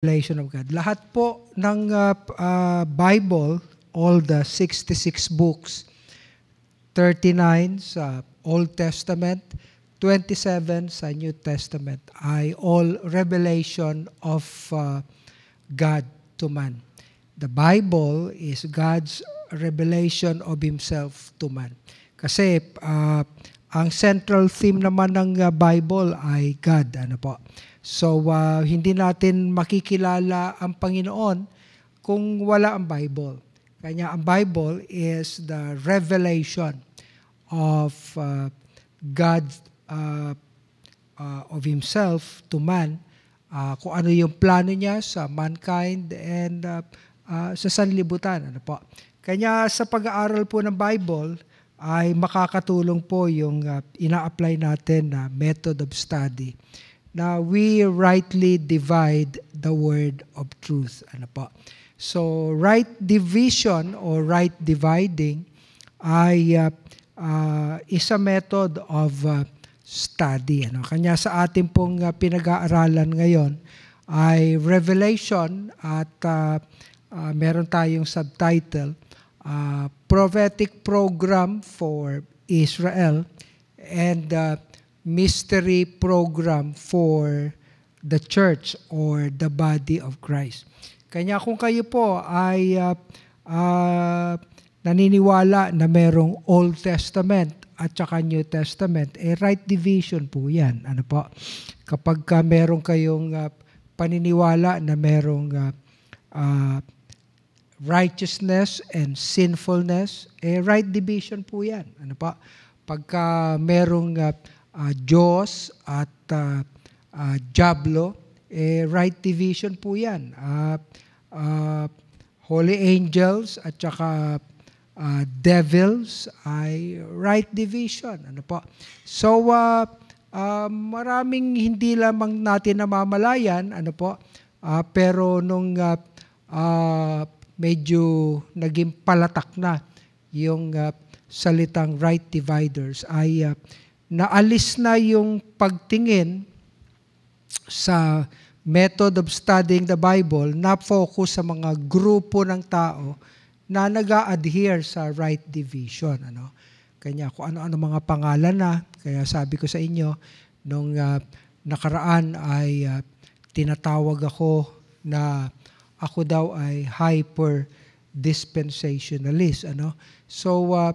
revelation of God. Lahat po ng uh, uh, Bible, all the 66 books, 39 sa Old Testament, 27 sa New Testament, ay all revelation of uh, God to man. The Bible is God's revelation of Himself to man. Kasi uh, ang central theme naman ng uh, Bible ay God. Ano po? So, uh, hindi natin makikilala ang Panginoon kung wala ang Bible. Kanya ang Bible is the revelation of uh, God uh, uh, of Himself to man, uh, kung ano yung plano niya sa mankind and uh, uh, sa sanlibutan. Ano po? Kanya sa pag-aaral po ng Bible ay makakatulong po yung uh, ina-apply natin na method of study na we rightly divide the word of truth. Ano po? So, right division or right dividing ay uh, uh, is method of uh, study. Ano? Kanya sa ating pong uh, pinag-aaralan ngayon ay Revelation at uh, uh, meron tayong subtitle, uh, Prophetic Program for Israel and uh, mystery program for the church or the body of Christ. Kanya kung kayo po ay uh, uh, naniniwala na merong Old Testament at saka New Testament, eh right division po yan. Ano po? Kapag ka meron kayong uh, paniniwala na merong uh, uh, righteousness and sinfulness, eh right division po yan. Ano po? Pagka merong uh, uh, ah, Diyos at uh, uh, Diablo, eh, right division po yan. Uh, uh, Holy Angels at saka uh, Devils ay right division. Ano po? So, uh, uh, maraming hindi lamang natin namamalayan, ano po, uh, pero nung uh, uh, medyo naging palatak na yung uh, salitang right dividers ay uh, naalis na yung pagtingin sa method of studying the Bible na focus sa mga grupo ng tao na nag adhere sa right division. Ano? Kanya, kung ano-ano mga pangalan na, kaya sabi ko sa inyo, nung uh, nakaraan ay uh, tinatawag ako na ako daw ay hyper dispensationalist ano so uh,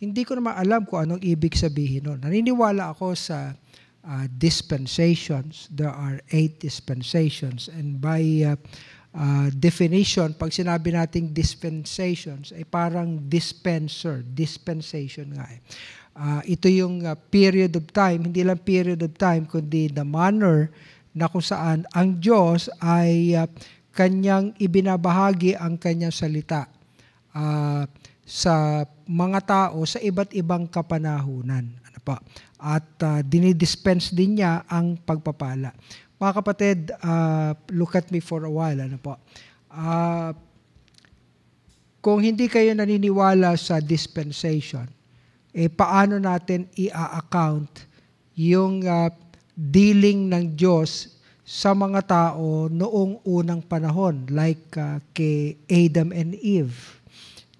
hindi ko naman alam kung anong ibig sabihin nun. Naniniwala ako sa uh, dispensations. There are eight dispensations. And by uh, uh, definition, pag sinabi nating dispensations, ay parang dispenser, dispensation nga eh. Uh, ito yung uh, period of time, hindi lang period of time, kundi the manner na kung saan ang Diyos ay uh, kanyang ibinabahagi ang kanyang salita. Uh, sa mga tao sa iba't ibang kapanahunan. Ano pa? At uh, dinidispense din niya ang pagpapala. Mga kapatid, uh, look at me for a while. Ano po? Uh, kung hindi kayo naniniwala sa dispensation, eh paano natin i-account yung uh, dealing ng Diyos sa mga tao noong unang panahon like uh, kay Adam and Eve?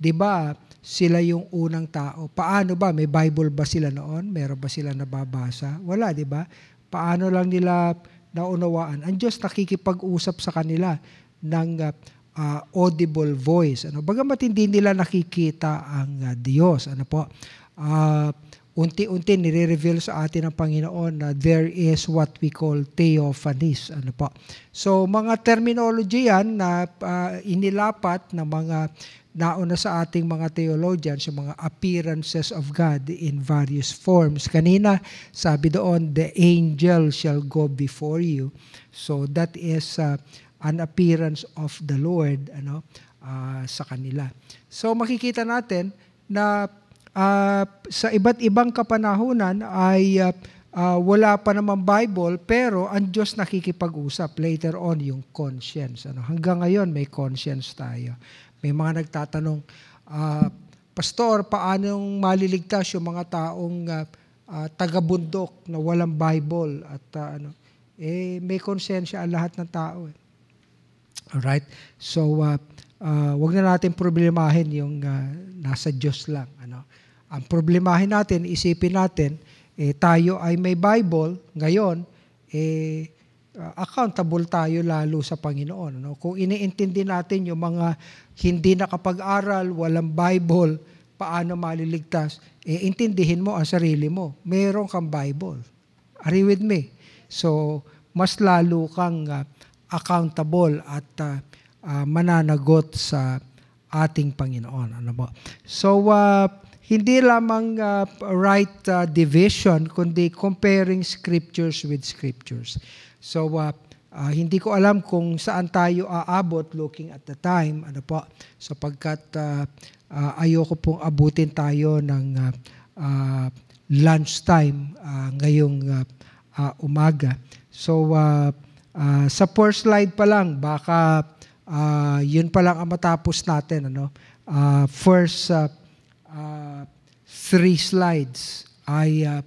'Di ba? Sila yung unang tao. Paano ba? May Bible ba sila noon? Meron ba sila nababasa? Wala, 'di ba? Paano lang nila naunawaan? Ang Diyos nakikipag-usap sa kanila ng uh, uh, audible voice. Ano? Bagamat hindi nila nakikita ang uh, Diyos. Ano po? Uh, unti-unti nire-reveal sa atin ng Panginoon na there is what we call theophanies. Ano po? So, mga terminology yan na uh, inilapat ng mga nauna sa ating mga theologians yung mga appearances of God in various forms. Kanina, sabi doon, the angel shall go before you. So that is uh, an appearance of the Lord ano uh, sa kanila. So makikita natin na uh, sa iba't ibang kapanahunan ay uh, uh, wala pa naman Bible pero ang Diyos nakikipag-usap later on yung conscience ano hanggang ngayon may conscience tayo may mga nagtatanong, uh, Pastor, paanong maliligtas yung mga taong uh, uh, taga-bundok na walang Bible at uh, ano? Eh, may konsensya ang lahat ng tao. Eh. Alright? So, uh, uh, wag na natin problemahin yung uh, nasa Diyos lang. Ano? Ang problemahin natin, isipin natin, eh, tayo ay may Bible ngayon, eh, uh, accountable tayo lalo sa Panginoon. No? Kung iniintindi natin yung mga hindi nakapag-aral, walang Bible, paano maliligtas, eh, intindihin mo ang sarili mo. Meron kang Bible. Are you with me? So, mas lalo kang uh, accountable at uh, uh, mananagot sa ating Panginoon. Ano ba? So, uh, hindi lamang uh, right uh, division, kundi comparing scriptures with scriptures. So, uh, uh, hindi ko alam kung saan tayo aabot looking at the time, ano po, sapagkat uh, uh, ayoko pong abutin tayo ng uh, uh, lunchtime uh, ngayong uh, uh, umaga. So, uh, uh, sa first slide pa lang, baka uh, yun pa lang ang matapos natin. Ano? Uh, first, uh, uh, three slides ay uh,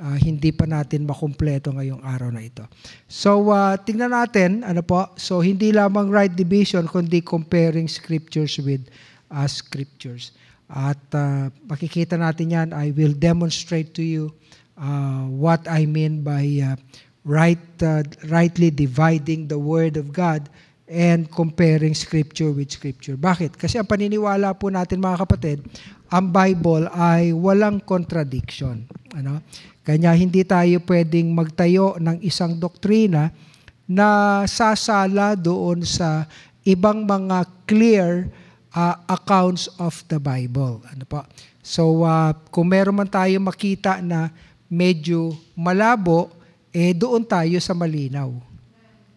uh, hindi pa natin makumpleto ngayong araw na ito. So, uh, tingnan natin, ano po, so hindi lamang right division, kundi comparing scriptures with uh, scriptures. At uh, makikita natin yan, I will demonstrate to you uh, what I mean by uh, right, uh, rightly dividing the Word of God and comparing Scripture with Scripture. Bakit? Kasi ang paniniwala po natin mga kapatid, ang Bible ay walang contradiction. Ano? Kanya hindi tayo pwedeng magtayo ng isang doktrina na sasala doon sa ibang mga clear uh, accounts of the Bible. Ano po? So uh, kung meron man tayo makita na medyo malabo, eh doon tayo sa malinaw.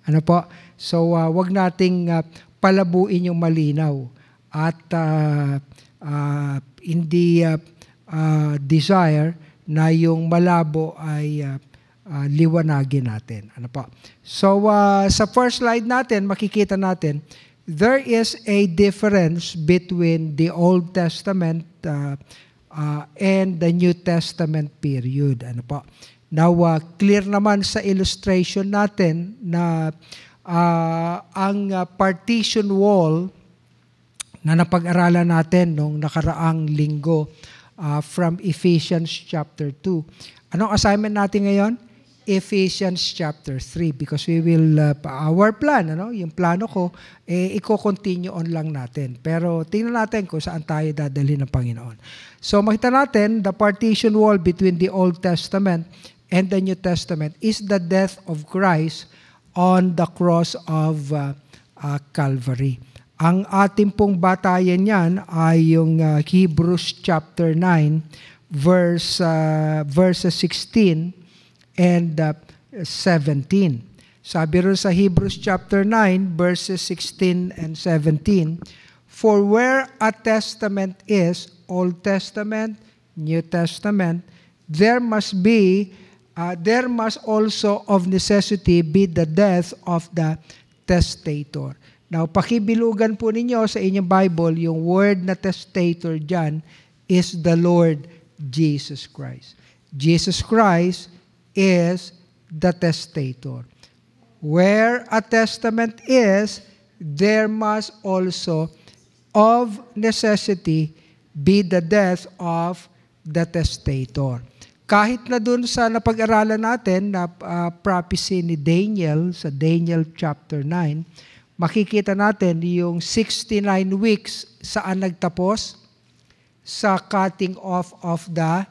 Ano po? So uh, wag nating uh, palabuin yung malinaw at uh, uh, in the uh, uh, desire na yung malabo ay uh, uh, liwanagin natin. Ano po? So uh, sa first slide natin, makikita natin, there is a difference between the Old Testament uh, uh, and the New Testament period. Ano po? Now, uh, clear naman sa illustration natin na uh, ang uh, partition wall na napag-aralan natin nung nakaraang linggo uh, from Ephesians chapter 2. Anong assignment natin ngayon? Ephesians chapter 3 because we will uh, our plan ano yung plano ko eh i continue on lang natin pero tingnan natin kung saan tayo dadalhin ng Panginoon. So makita natin the partition wall between the Old Testament and the New Testament is the death of Christ on the cross of uh, uh, Calvary. Ang ating pong batayan yan ay yung uh, Hebrews chapter 9 verse uh, verses 16 and uh, ah, 17. Sabi rin sa Hebrews chapter 9 verses 16 and 17, For where a testament is, Old Testament, New Testament, there must be uh, there must also of necessity be the death of the testator. Now, pakibilugan po ninyo sa inyong Bible, yung word na testator dyan is the Lord Jesus Christ. Jesus Christ is the testator. Where a testament is, there must also, of necessity, be the death of the testator. Kahit na dun sa napag-aralan natin na uh, prophecy ni Daniel, sa Daniel chapter 9, makikita natin yung 69 weeks saan nagtapos? Sa cutting off of the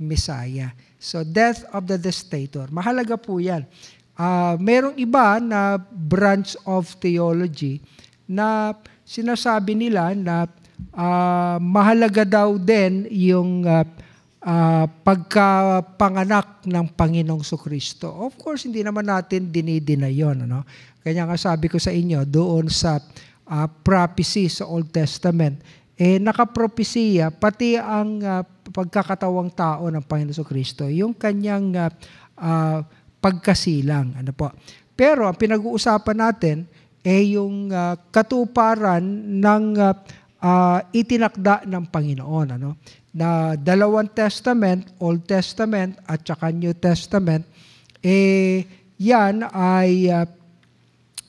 Messiah. So, death of the dictator. Mahalaga po yan. Uh, merong iba na branch of theology na sinasabi nila na uh, mahalaga daw din yung uh, uh, pagkapanganak ng Panginoong Kristo. Of course, hindi naman natin dinidina yon. Ano? Kaya nga sabi ko sa inyo, doon sa uh, prophecy sa Old Testament, eh nakapropesiya pati ang uh, pagkakatawang tao ng Panginoong Kristo, yung kanyang uh, uh, pagkasilang. Ano po? Pero ang pinag-uusapan natin ay eh, yung uh, katuparan ng uh, uh, itinakda ng Panginoon. Ano? na dalawang testament, Old Testament at saka New Testament, eh yan ay uh,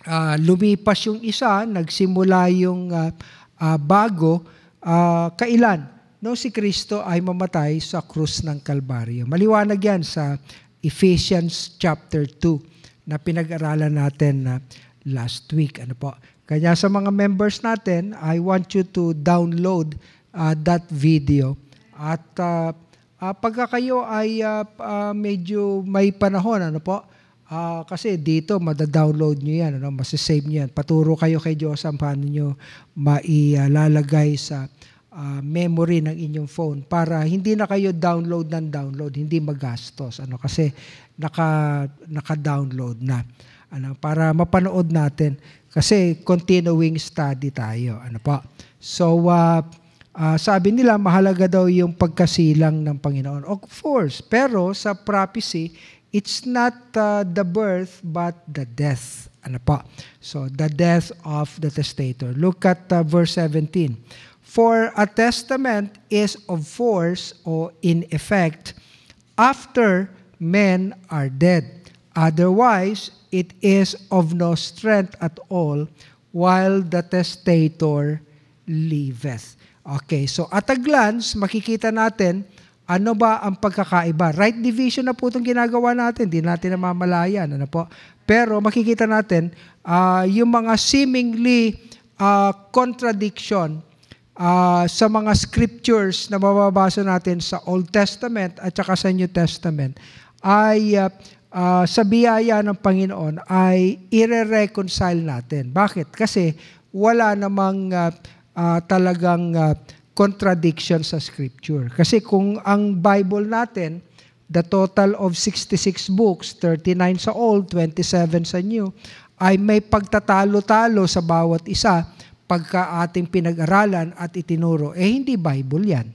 uh, lumipas yung isa, nagsimula yung uh, uh, bago, uh, kailan? No, si Kristo ay mamatay sa krus ng Kalbaryo. Maliwanag yan sa Ephesians chapter 2 na pinag-aralan natin na last week. Ano po? Kaya sa mga members natin, I want you to download uh, that video at uh, uh, pagka kayo ay uh, uh, medyo may panahon, ano po, uh, kasi dito madadownload nyo yan, ano, masisave nyo yan. Paturo kayo kay Diyos ang paano nyo mailalagay sa uh, memory ng inyong phone para hindi na kayo download ng download, hindi magastos. Ano, kasi naka, naka-download na. Ano, para mapanood natin kasi continuing study tayo. Ano po? So, uh, Uh, sabi nila, mahalaga daw yung pagkasilang ng Panginoon. Of course, pero sa prophecy, it's not uh, the birth but the death. Ano pa? So, the death of the testator. Look at uh, verse 17. For a testament is of force or in effect after men are dead. Otherwise, it is of no strength at all while the testator liveth. Okay, so at a glance, makikita natin ano ba ang pagkakaiba. Right division na po itong ginagawa natin. Hindi natin namamalayan. Ano po? Pero makikita natin uh, yung mga seemingly uh, contradiction uh, sa mga scriptures na mababasa natin sa Old Testament at saka sa New Testament ay uh, uh, sa biyaya ng Panginoon ay ire-reconcile natin. Bakit? Kasi wala namang uh, uh, talagang uh, contradiction sa Scripture. Kasi kung ang Bible natin, the total of 66 books, 39 sa Old, 27 sa New, ay may pagtatalo-talo sa bawat isa pagka ating pinag-aralan at itinuro. Eh, hindi Bible yan.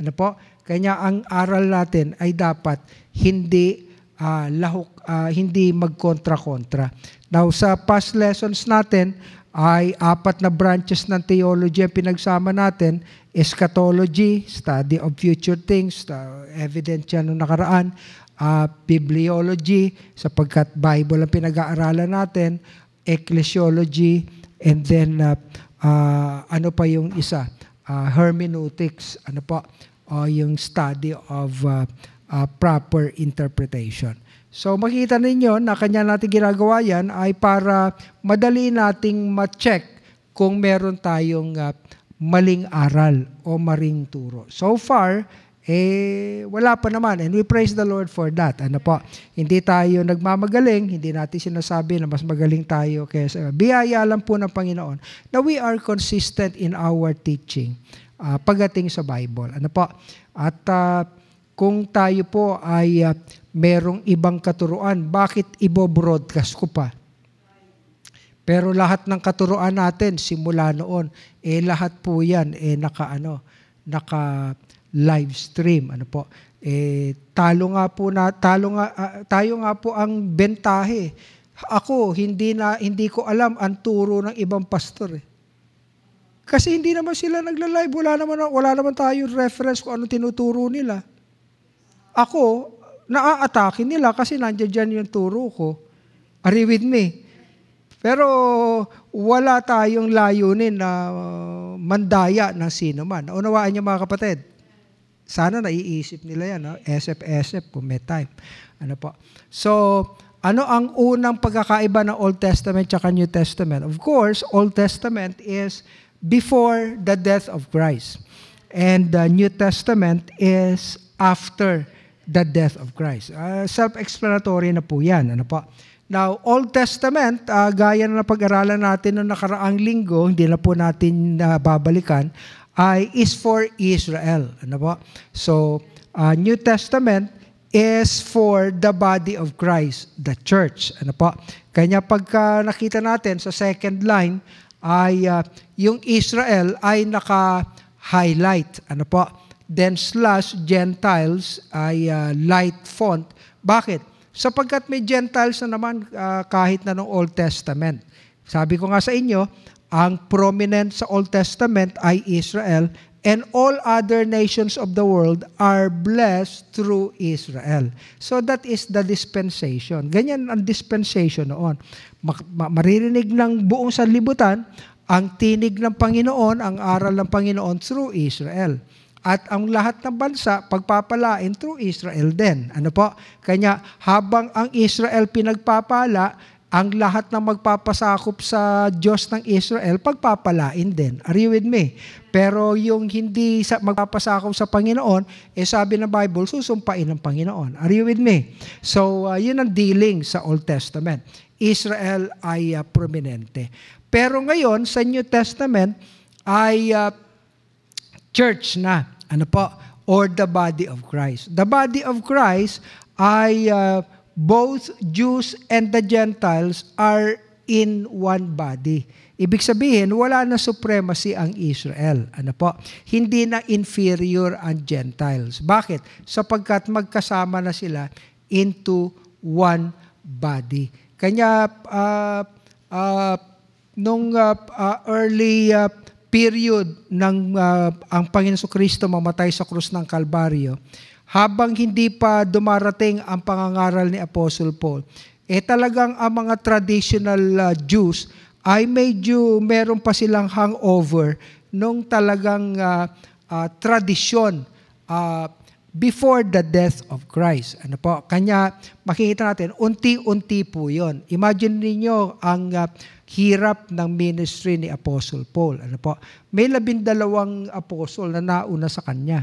Ano po? Kanya ang aral natin ay dapat hindi uh, lahok, uh, hindi magkontra-kontra. Now, sa past lessons natin, ay apat na branches ng theology ang pinagsama natin. Eschatology, study of future things, uh, evident yan nung nakaraan. Uh, bibliology, sapagkat Bible ang pinag-aaralan natin. Ecclesiology, and then uh, uh, ano pa yung isa? Uh, hermeneutics, ano po? O yung study of uh, uh, proper interpretation. So makita ninyo na kanya natin ginagawa yan ay para madali nating ma-check kung meron tayong uh, maling aral o maring turo. So far, eh, wala pa naman. And we praise the Lord for that. Ano po, hindi tayo nagmamagaling, hindi natin sinasabi na mas magaling tayo kaysa biyaya lang po ng Panginoon na we are consistent in our teaching uh, pagdating sa Bible. Ano po, at uh, kung tayo po ay uh, merong ibang katuruan, bakit ibo-broadcast ko pa? Pero lahat ng katuruan natin simula noon, eh lahat po 'yan eh naka ano, naka live stream, ano po. Eh talo nga po na talo nga uh, tayo nga po ang bentahe. Ako hindi na hindi ko alam ang turo ng ibang pastor. Eh. Kasi hindi naman sila nagla-live, wala naman wala naman tayo reference kung ano tinuturo nila. Ako, naaatake nila kasi nandiyan dyan yung turo ko. Are you with me? Pero wala tayong layunin na uh, mandaya ng sino man. Unawaan niyo mga kapatid. Sana naiisip nila yan. No? SF-SF kung may time. Ano po? So, ano ang unang pagkakaiba ng Old Testament at New Testament? Of course, Old Testament is before the death of Christ. And the New Testament is after the death of Christ. Uh, self-explanatory na po yan. Ano po? Now, Old Testament, uh, gaya na pag-aralan natin noong nakaraang linggo, hindi na po natin uh, babalikan, ay is for Israel. Ano po? So, uh, New Testament is for the body of Christ, the church. Ano po? Kanya pagka nakita natin sa second line, ay uh, yung Israel ay naka-highlight. Ano po? then slash Gentiles ay uh, light font. Bakit? Sapagkat may Gentiles na naman uh, kahit na ng Old Testament. Sabi ko nga sa inyo, ang prominent sa Old Testament ay Israel and all other nations of the world are blessed through Israel. So that is the dispensation. Ganyan ang dispensation noon. Maririnig ng buong sanlibutan ang tinig ng Panginoon, ang aral ng Panginoon through Israel at ang lahat ng bansa pagpapalain through Israel din. Ano po? Kanya habang ang Israel pinagpapala, ang lahat ng magpapasakop sa Diyos ng Israel, pagpapalain din. Are you with me? Pero yung hindi sa, magpapasakop sa Panginoon, eh sabi ng Bible, susumpain ng Panginoon. Are you with me? So, uh, yun ang dealing sa Old Testament. Israel ay uh, prominente. Pero ngayon, sa New Testament, ay uh, church na. Ano po? Or the body of Christ. The body of Christ ay uh, both Jews and the Gentiles are in one body. Ibig sabihin, wala na supremacy ang Israel. Ano po? Hindi na inferior ang Gentiles. Bakit? Sapagkat magkasama na sila into one body. Kanya, uh, uh, nung uh, uh, early uh, period ng uh, ang Panginoon Kristo mamatay sa krus ng Kalbaryo, habang hindi pa dumarating ang pangangaral ni Apostle Paul, eh talagang ang mga traditional uh, Jews ay medyo meron pa silang hangover nung talagang uh, uh, tradisyon uh, before the death of Christ. Ano po? Kanya, makikita natin, unti-unti po yon. Imagine niyo ang uh, hirap ng ministry ni Apostle Paul. Ano po? May labindalawang apostol na nauna sa kanya.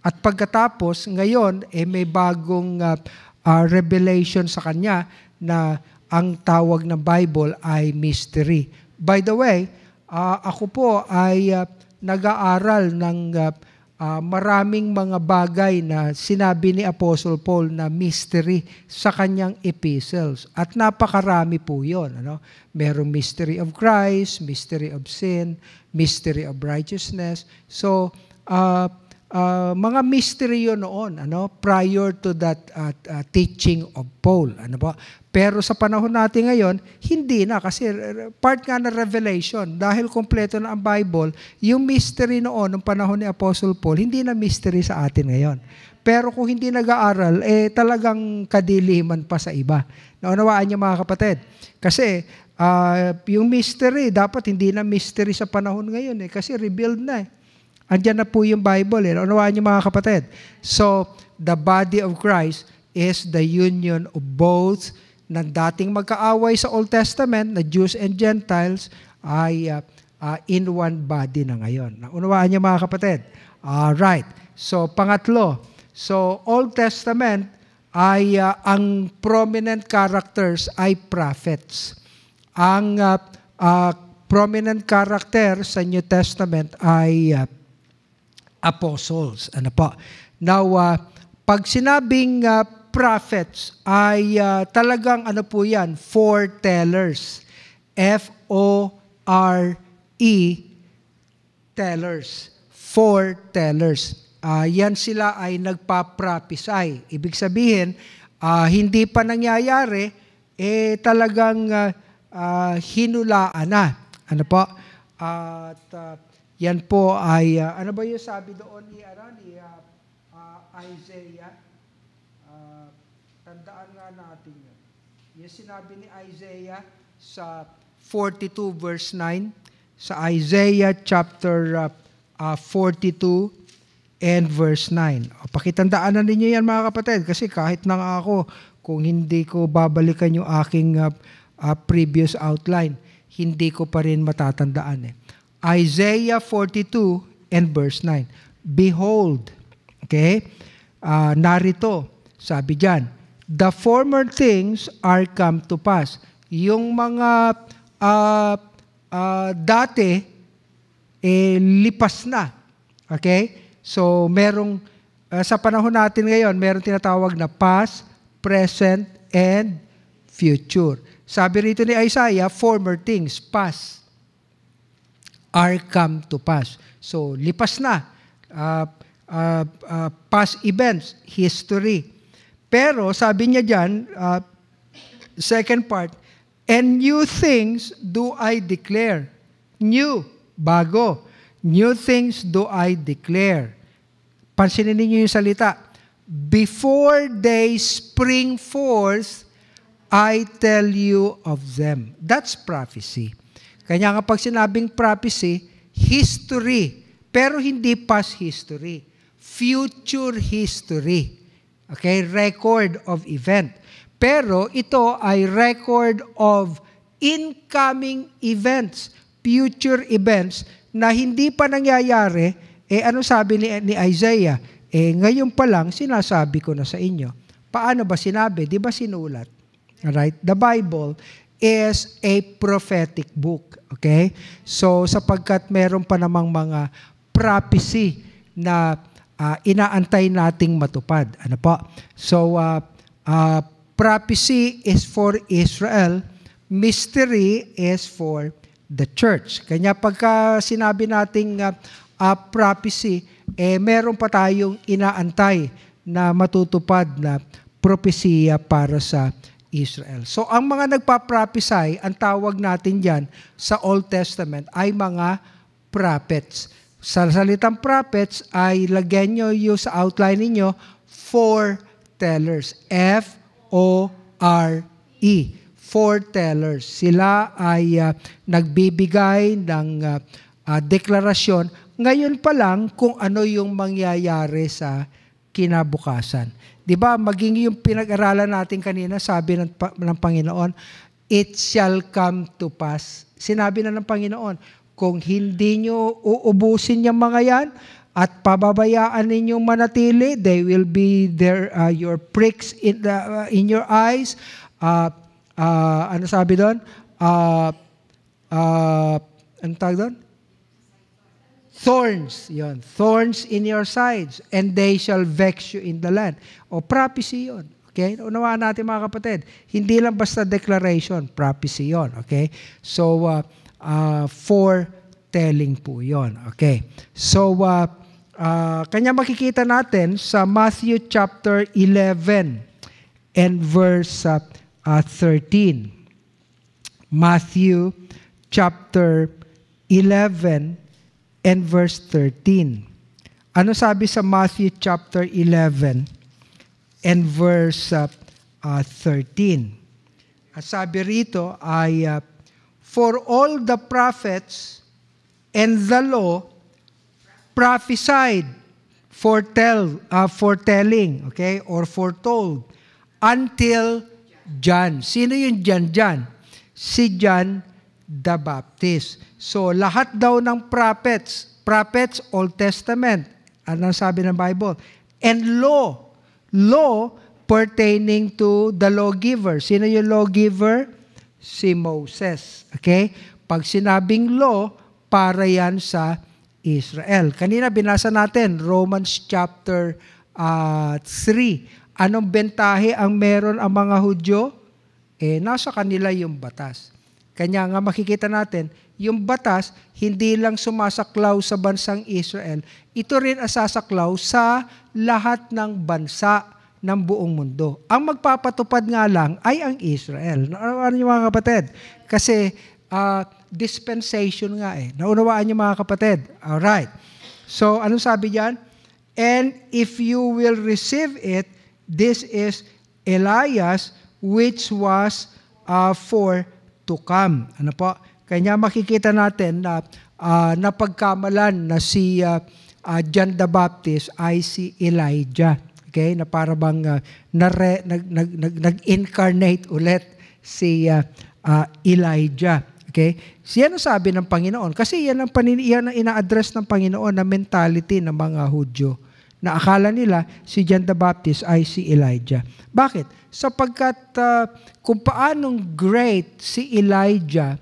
At pagkatapos, ngayon, eh, may bagong uh, uh, revelation sa kanya na ang tawag ng Bible ay mystery. By the way, uh, ako po ay uh, nag-aaral ng uh, uh, maraming mga bagay na sinabi ni Apostle Paul na mystery sa kanyang epistles. At napakarami po yun. Ano? Merong mystery of Christ, mystery of sin, mystery of righteousness. So, uh, uh, mga mystery yun noon, ano? prior to that uh, uh, teaching of Paul. Ano ba? Pero sa panahon natin ngayon, hindi na kasi part nga ng Revelation. Dahil kompleto na ang Bible, yung mystery noon, nung panahon ni Apostle Paul, hindi na mystery sa atin ngayon. Pero kung hindi nag-aaral, eh talagang kadiliman pa sa iba. Naunawaan niyo mga kapatid. Kasi uh, yung mystery, dapat hindi na mystery sa panahon ngayon eh. Kasi revealed na eh. Andiyan na po yung Bible eh. Naunawaan niyo mga kapatid. So, the body of Christ is the union of both na dating magkaaway sa Old Testament na Jews and Gentiles ay uh, uh, in one body na ngayon. Naunawaan niyo mga kapatid? All ah, right. So pangatlo, so Old Testament ay uh, ang prominent characters ay prophets. Ang uh, uh, prominent character sa New Testament ay uh, apostles. Ano po? Now, uh, pag sinabing uh, prophets ay uh, talagang ano po yan, foretellers. F-O-R-E tellers. Foretellers. Uh, yan sila ay nagpa-prophesy. Ibig sabihin, uh, hindi pa nangyayari, eh talagang uh, uh, hinulaan na. Ano po? Uh, at uh, yan po ay, uh, ano ba yung sabi doon ni, ano, ni uh, uh, Isaiah? Tandaan nga natin yun. Yung sinabi ni Isaiah sa 42 verse 9, sa Isaiah chapter uh, 42 uh, and verse 9. O, pakitandaan na ninyo yan mga kapatid kasi kahit na ako, kung hindi ko babalikan yung aking uh, uh, previous outline, hindi ko pa rin matatandaan eh. Isaiah 42 and verse 9. Behold, okay, uh, narito, sabi dyan, the former things are come to pass. Yung mga uh, uh, dati, eh, lipas na. Okay? So, merong, uh, sa panahon natin ngayon, merong tinatawag na past, present, and future. Sabi rito ni Isaiah, former things, past, are come to pass. So, lipas na. Uh, uh, uh, past events, history. Pero sabi niya diyan, uh, ah, second part, and new things do I declare. New, bago. New things do I declare. Pansinin niyo yung salita. Before they spring forth, I tell you of them. That's prophecy. Kanya nga pag sinabing prophecy, history. Pero hindi past history. Future history. Okay? Record of event. Pero ito ay record of incoming events, future events na hindi pa nangyayari. Eh ano sabi ni, ni Isaiah? Eh ngayon pa lang sinasabi ko na sa inyo. Paano ba sinabi? Di ba sinulat? Alright? The Bible is a prophetic book. Okay? So sapagkat meron pa namang mga prophecy na uh, inaantay nating matupad. Ano po? So, uh, uh, prophecy is for Israel, mystery is for the church. Kanya pagka sinabi nating uh, uh, prophecy, eh meron pa tayong inaantay na matutupad na propesya para sa Israel. So ang mga nagpa-prophesy, ang tawag natin diyan sa Old Testament ay mga prophets sa salitang prophets ay lagyan nyo yung sa outline ninyo, foretellers. F-O-R-E. Foretellers. Sila ay uh, nagbibigay ng uh, uh, deklarasyon. Ngayon pa lang kung ano yung mangyayari sa kinabukasan. 'Di ba? Maging yung pinag-aralan natin kanina, sabi ng, ng Panginoon, it shall come to pass. Sinabi na ng Panginoon, kung hindi nyo uubusin yung mga yan at pababayaan ninyong manatili, they will be there, uh, your pricks in, the, uh, in your eyes. Uh, uh, ano sabi doon? Uh, uh, ano tawag doon? Thorns, yon Thorns in your sides, and they shall vex you in the land. O prophecy yon Okay? Unawaan natin mga kapatid, hindi lang basta declaration, prophecy yon Okay? So, uh, uh, ah, foretelling po yon. Okay. So, uh, uh, kanya makikita natin sa Matthew chapter 11 and verse uh, uh, 13. Matthew chapter 11 and verse 13. Ano sabi sa Matthew chapter 11 and verse uh, uh, 13? At sabi rito ay uh, For all the prophets and the law prophesied, foretell, uh, foretelling, okay, or foretold, until John. Sino yung John? John. Si John the Baptist. So, lahat daw ng prophets, prophets, Old Testament, ano sabi ng Bible? And law, law pertaining to the lawgiver. Sino yung lawgiver? si Moses. Okay? Pag sinabing law, para yan sa Israel. Kanina binasa natin Romans chapter uh, ah, 3. Anong bentahe ang meron ang mga Hudyo? Eh, nasa kanila yung batas. Kanya nga makikita natin, yung batas hindi lang sumasaklaw sa bansang Israel, ito rin sasaklaw sa lahat ng bansa ng buong mundo. Ang magpapatupad nga lang ay ang Israel. Ano niyo mga kapatid? Kasi uh, dispensation nga eh. Naunawaan niyo mga kapatid. All right. So ano sabi diyan? And if you will receive it, this is Elias which was uh, for to come. Ano po? Kanya makikita natin na uh, napagkamalan na si uh, uh, John the Baptist ay si Elijah. Okay? Na para bang uh, nare, nag, nag, nag, nag-incarnate ulit si uh, uh, Elijah. Okay? Siya ang sabi ng Panginoon. Kasi yan ang, panin, yan ang ina-address ng Panginoon na mentality ng mga Hudyo na akala nila si John the Baptist ay si Elijah. Bakit? Sapagkat uh, kung paanong great si Elijah,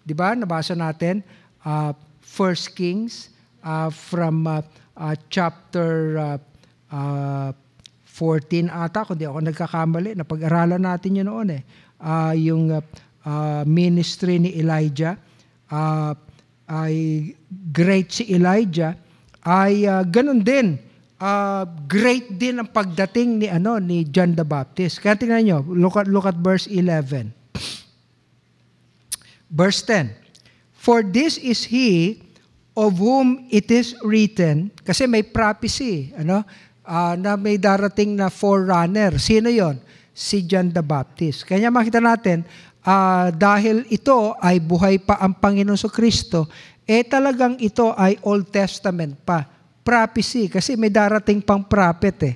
di ba? Nabasa natin, uh, 1 Kings uh, from uh, uh, chapter uh, uh, ah, 14 ata, kung di ako nagkakamali, napag-aralan natin yun noon eh, uh, yung uh, uh, ministry ni Elijah, uh, ay great si Elijah, ay uh, ganun din, uh, great din ang pagdating ni ano ni John the Baptist. Kaya tingnan niyo, look at look at verse 11. Verse 10. For this is he of whom it is written, kasi may prophecy, ano? uh, na may darating na forerunner. Sino yon? Si John the Baptist. Kaya makita natin, uh, dahil ito ay buhay pa ang Panginoon so Kristo, eh talagang ito ay Old Testament pa. Prophecy, kasi may darating pang prophet eh.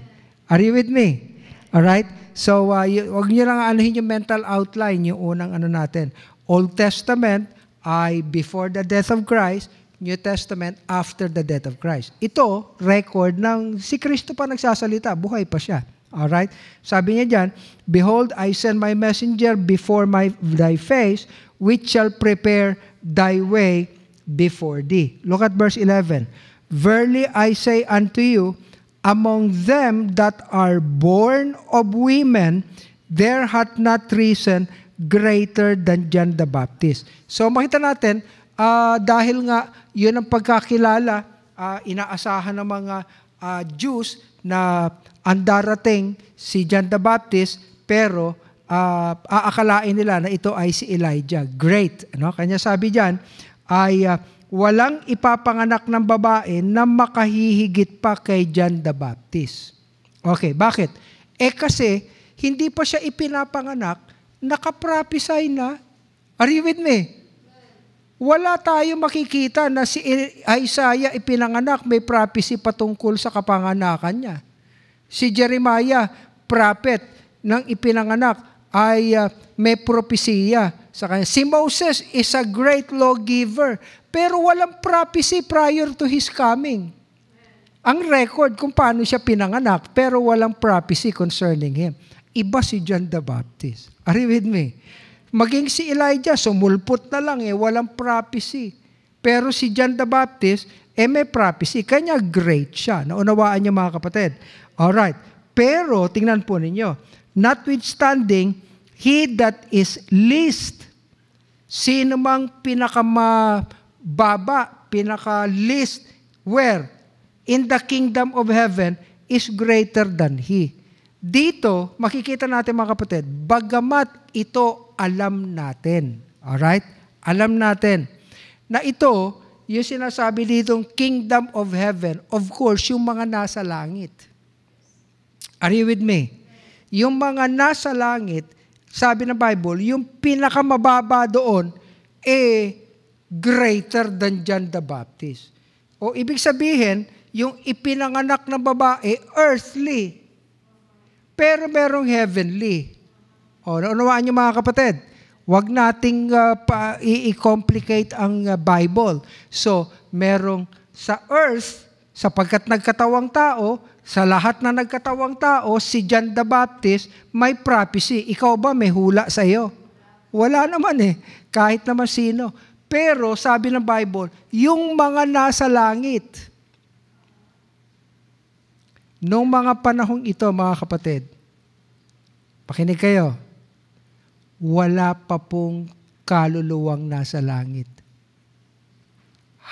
Are you with me? Alright? So, uh, ah, wag nyo lang anuhin yung mental outline, yung unang ano natin. Old Testament ay before the death of Christ, New Testament after the death of Christ. Ito, record ng si Kristo pa nagsasalita, buhay pa siya. All right? Sabi niya diyan, Behold, I send my messenger before my, thy face, which shall prepare thy way before thee. Look at verse 11. Verily I say unto you, among them that are born of women, there hath not risen greater than John the Baptist. So makita natin, uh, dahil nga yun ang pagkakilala, uh, inaasahan ng mga uh, Jews na ang darating si John the Baptist, pero uh, aakalain nila na ito ay si Elijah. Great. Ano? Kanya sabi diyan ay uh, walang ipapanganak ng babae na makahihigit pa kay John the Baptist. Okay, bakit? Eh kasi hindi pa siya ipinapanganak, nakaprophesy na. Are you with me? wala tayo makikita na si Isaiah ipinanganak, may prophecy patungkol sa kapanganakan niya. Si Jeremiah, prophet ng ipinanganak, ay uh, may propesiya sa kanya. Si Moses is a great lawgiver, pero walang prophecy prior to his coming. Ang record kung paano siya pinanganak, pero walang prophecy concerning him. Iba si John the Baptist. Are you with me? Maging si Elijah, sumulpot na lang eh, walang prophecy. Pero si John the Baptist, eh may prophecy. Kanya great siya. Naunawaan niyo mga kapatid. Alright. Pero, tingnan po ninyo, notwithstanding, he that is least, sino mang pinakamababa, pinaka-least, where? In the kingdom of heaven is greater than he. Dito, makikita natin mga kapatid, bagamat ito alam natin. Alright? Alam natin na ito, yung sinasabi ditong kingdom of heaven, of course, yung mga nasa langit. Are you with me? Yung mga nasa langit, sabi ng Bible, yung pinakamababa doon, eh, greater than John the Baptist. O ibig sabihin, yung ipinanganak ng babae, earthly, pero merong heavenly. O, naunawaan ano, niyo mga kapatid, huwag nating uh, pa, i-complicate ang uh, Bible. So, merong sa earth, sapagkat nagkatawang tao, sa lahat na nagkatawang tao, si John the Baptist, may prophecy. Ikaw ba may hula sa iyo? Wala naman eh. Kahit naman sino. Pero sabi ng Bible, yung mga nasa langit, Noong mga panahong ito, mga kapatid, pakinig kayo, wala pa pong kaluluwang nasa langit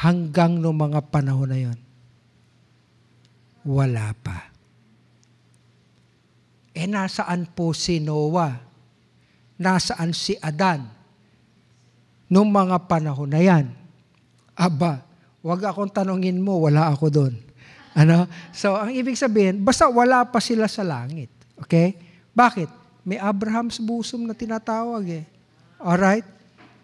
hanggang noong mga panahon na yon. Wala pa. E nasaan po si Noah? Nasaan si Adan? Noong mga panahon na yan. Aba, wag akong tanungin mo, wala ako doon ano? So, ang ibig sabihin, basta wala pa sila sa langit. Okay? Bakit? May Abraham's bosom na tinatawag eh. Alright?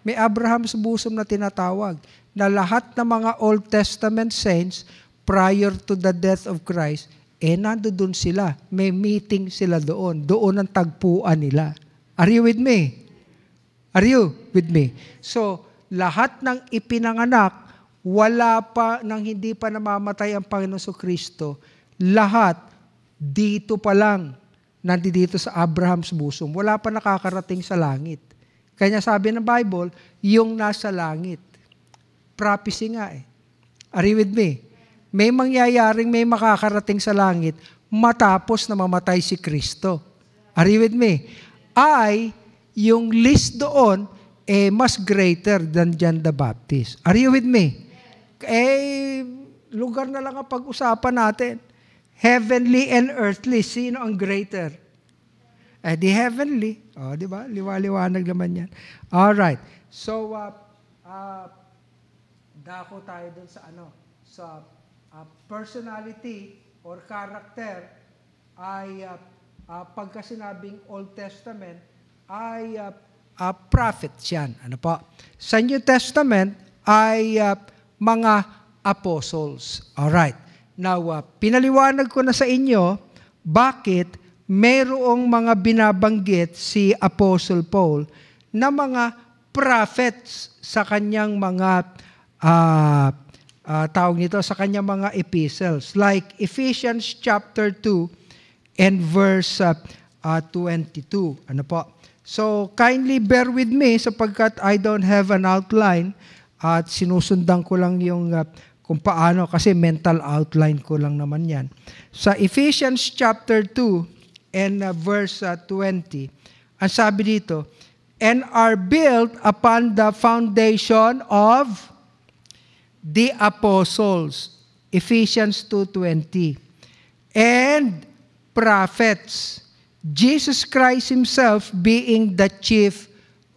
May Abraham's bosom na tinatawag na lahat ng mga Old Testament saints prior to the death of Christ, eh nandoon sila. May meeting sila doon. Doon ang tagpuan nila. Are you with me? Are you with me? So, lahat ng ipinanganak wala pa, nang hindi pa namamatay ang Panginoon so Kristo, lahat dito pa lang, nandito sa Abraham's bosom, wala pa nakakarating sa langit. Kanya sabi ng Bible, yung nasa langit. Prophecy nga eh. Are you with me? May mangyayaring may makakarating sa langit matapos na mamatay si Kristo. Are you with me? I, yung list doon, eh, mas greater than John the Baptist. Are you with me? eh, lugar na lang ang pag-usapan natin. Heavenly and earthly, sino ang greater? Eh, di heavenly. O, oh, di ba? Liwa-liwanag naman yan. Alright. So, uh, uh, dako tayo dun sa ano, sa uh, personality or character ay uh, uh, pagka sinabing Old Testament ay uh, uh, prophets yan. Ano po? Sa New Testament ay uh, mga apostles. Alright. Now, uh, pinaliwanag ko na sa inyo bakit mayroong mga binabanggit si Apostle Paul na mga prophets sa kanyang mga uh, uh, tawag nito sa kanyang mga epistles like Ephesians chapter 2 and verse uh, uh, 22 ano po so kindly bear with me sapagkat I don't have an outline at sinusundan ko lang yung uh, kung paano kasi mental outline ko lang naman yan. Sa Ephesians chapter 2 and uh, verse uh, 20, ang sabi dito, and are built upon the foundation of the apostles. Ephesians 2.20 And prophets. Jesus Christ Himself being the chief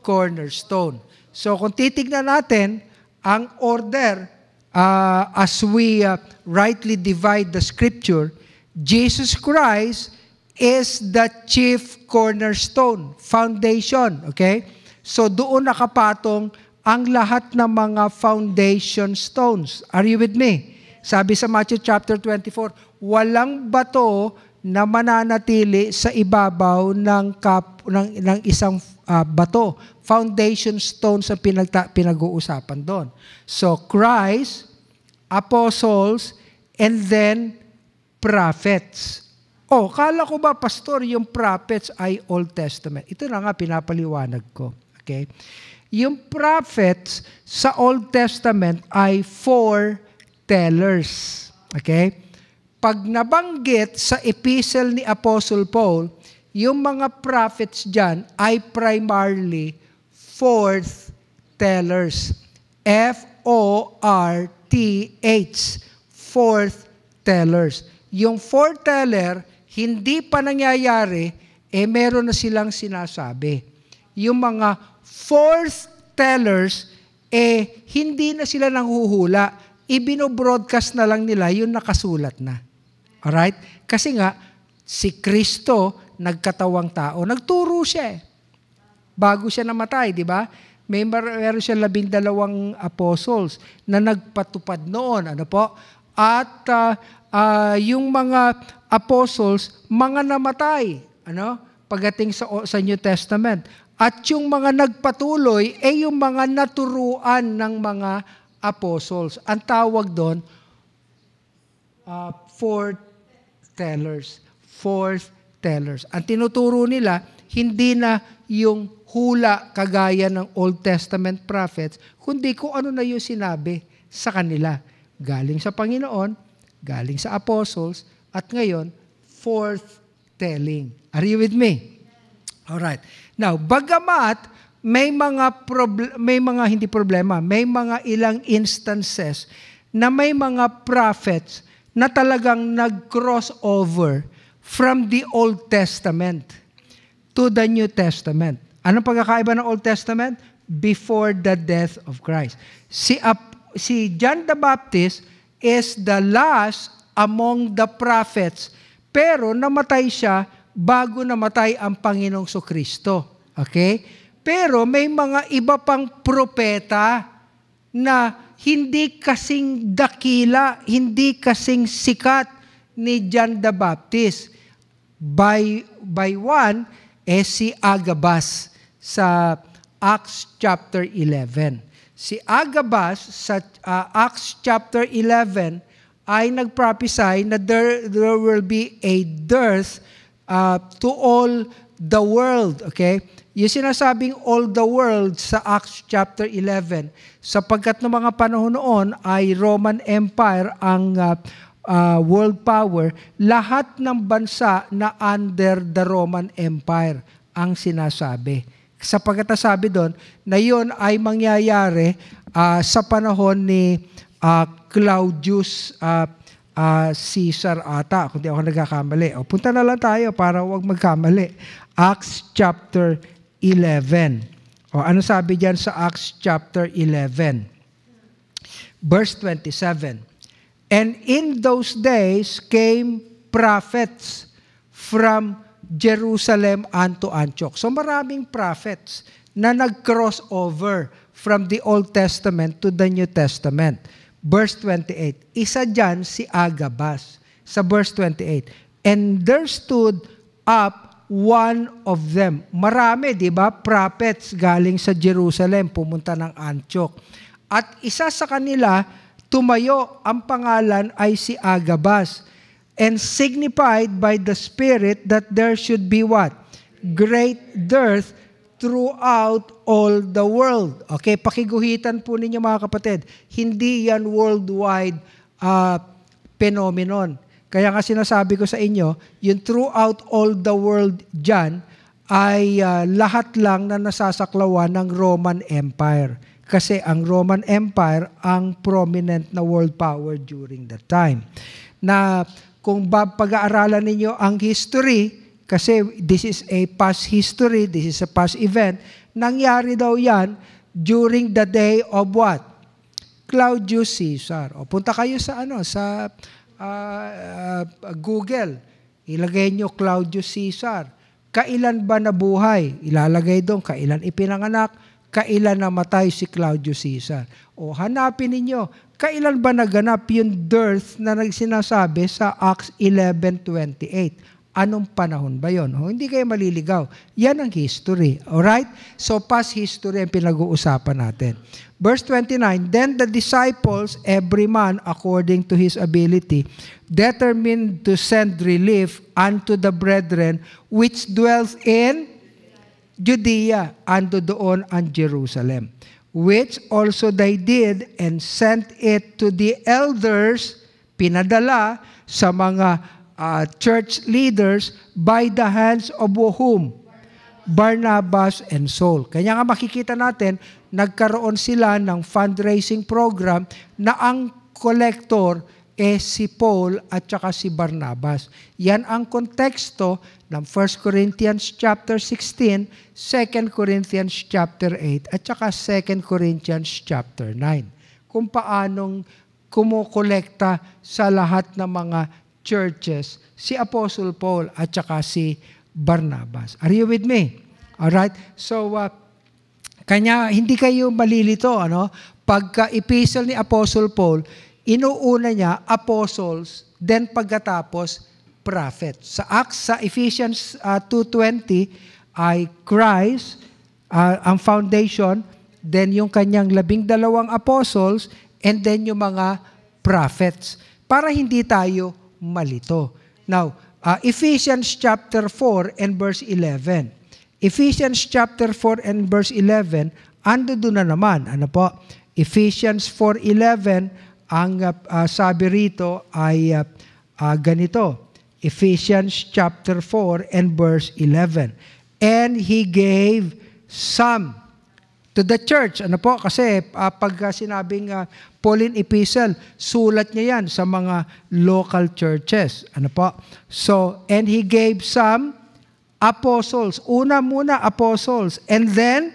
cornerstone. So kung titignan natin, ang order uh, as we uh, rightly divide the scripture, Jesus Christ is the chief cornerstone, foundation, okay? So doon nakapatong ang lahat ng mga foundation stones. Are you with me? Sabi sa Matthew chapter 24, walang bato na mananatili sa ibabaw ng, kap, ng, ng isang uh, bato. Foundation stones ang pinagta- pinag-uusapan doon. So, Christ, apostles, and then prophets. Oh, kala ko ba, pastor, yung prophets ay Old Testament. Ito na nga pinapaliwanag ko. Okay? Yung prophets sa Old Testament ay foretellers. Okay? Pag nabanggit sa epistle ni Apostle Paul, yung mga prophets dyan ay primarily forth tellers. F-O-R-T-H. Forth tellers. Yung foreteller, hindi pa nangyayari, eh meron na silang sinasabi. Yung mga forth tellers, eh hindi na sila nanghuhula. Ibinobroadcast na lang nila yung nakasulat na. Alright? Kasi nga, si Kristo, nagkatawang tao. Nagturo siya eh. Bago siya namatay, di ba? May mar- meron siya labing dalawang apostles na nagpatupad noon. Ano po? At uh, uh, yung mga apostles, mga namatay. Ano? Pagdating sa, sa New Testament. At yung mga nagpatuloy, eh yung mga naturuan ng mga apostles. Ang tawag doon, uh, foretellers. Fourth tellers. Ang tinuturo nila, hindi na yung hula kagaya ng Old Testament prophets, kundi kung ano na yung sinabi sa kanila. Galing sa Panginoon, galing sa apostles, at ngayon, forth telling. Are you with me? All right. Now, bagamat may mga proble- may mga hindi problema, may mga ilang instances na may mga prophets na talagang nag-crossover from the Old Testament to the New Testament. Anong pagkakaiba ng Old Testament? Before the death of Christ. Si, Ap- si John the Baptist is the last among the prophets. Pero namatay siya bago namatay ang Panginoong So Kristo. Okay? Pero may mga iba pang propeta na hindi kasing dakila, hindi kasing sikat ni John the Baptist by, by one, eh si Agabas sa Acts chapter 11. Si Agabas sa uh, Acts chapter 11 ay nagprophesy na there, there will be a dearth uh, to all the world. Okay? Yung sinasabing all the world sa Acts chapter 11, sapagkat noong mga panahon noon ay Roman Empire ang uh, uh, world power, lahat ng bansa na under the Roman Empire ang sinasabi. Sapagkat sabi doon na yon ay mangyayari uh, sa panahon ni uh, Claudius uh, uh, Caesar ata, kung di ako nagkakamali. O, punta na lang tayo para wag magkamali. Acts chapter 11. O, ano sabi diyan sa Acts chapter 11? Verse 27. And in those days came prophets from Jerusalem unto Antioch. So maraming prophets na nag-crossover from the Old Testament to the New Testament. Verse 28, isa dyan si Agabas. Sa verse 28, And there stood up one of them. Marami, di ba? Prophets galing sa Jerusalem, pumunta ng Antioch. At isa sa kanila, tumayo ang pangalan ay si Agabas and signified by the Spirit that there should be what? Great dearth throughout all the world. Okay, pakiguhitan po ninyo mga kapatid. Hindi yan worldwide uh, phenomenon. Kaya nga sinasabi ko sa inyo, yung throughout all the world dyan ay uh, lahat lang na nasasaklawan ng Roman Empire kasi ang Roman Empire ang prominent na world power during that time. Na kung pag-aaralan ninyo ang history, kasi this is a past history, this is a past event, nangyari daw yan during the day of what? Claudius Caesar. O punta kayo sa ano, sa uh, uh, Google. Ilagay nyo Claudius Caesar. Kailan ba nabuhay? Ilalagay doon kailan ipinanganak kailan namatay si Claudio Caesar. O hanapin ninyo, kailan ba naganap yung dearth na nagsinasabi sa Acts 11.28? Anong panahon ba yon? O, hindi kayo maliligaw. Yan ang history. Alright? So past history ang pinag-uusapan natin. Verse 29, Then the disciples, every man according to his ability, determined to send relief unto the brethren which dwells in Judea, ando doon ang Jerusalem, which also they did and sent it to the elders, pinadala sa mga uh, church leaders by the hands of whom? Barnabas and Saul. Kaya nga makikita natin, nagkaroon sila ng fundraising program na ang collector eh si Paul at saka si Barnabas. Yan ang konteksto ng 1 Corinthians chapter 16, 2 Corinthians chapter 8 at saka 2 Corinthians chapter 9. Kung paanong kumukolekta sa lahat ng mga churches si Apostle Paul at saka si Barnabas. Are you with me? All right? So uh, kanya hindi kayo malilito ano pagka epistle ni Apostle Paul inuuna niya apostles, then pagkatapos prophet. Sa Acts, sa Ephesians uh, 2.20 ay Christ, uh, ang foundation, then yung kanyang labing dalawang apostles, and then yung mga prophets. Para hindi tayo malito. Now, uh, Ephesians chapter 4 and verse 11. Ephesians chapter 4 and verse 11, ando doon na naman. Ano po? Ephesians 4.11, ang uh, sabi rito ay uh, uh, ganito, Ephesians chapter 4 and verse 11. And he gave some to the church. Ano po? Kasi uh, pag sinabing uh, Pauline epistle, sulat niya yan sa mga local churches. Ano po? So, and he gave some apostles. Una muna apostles and then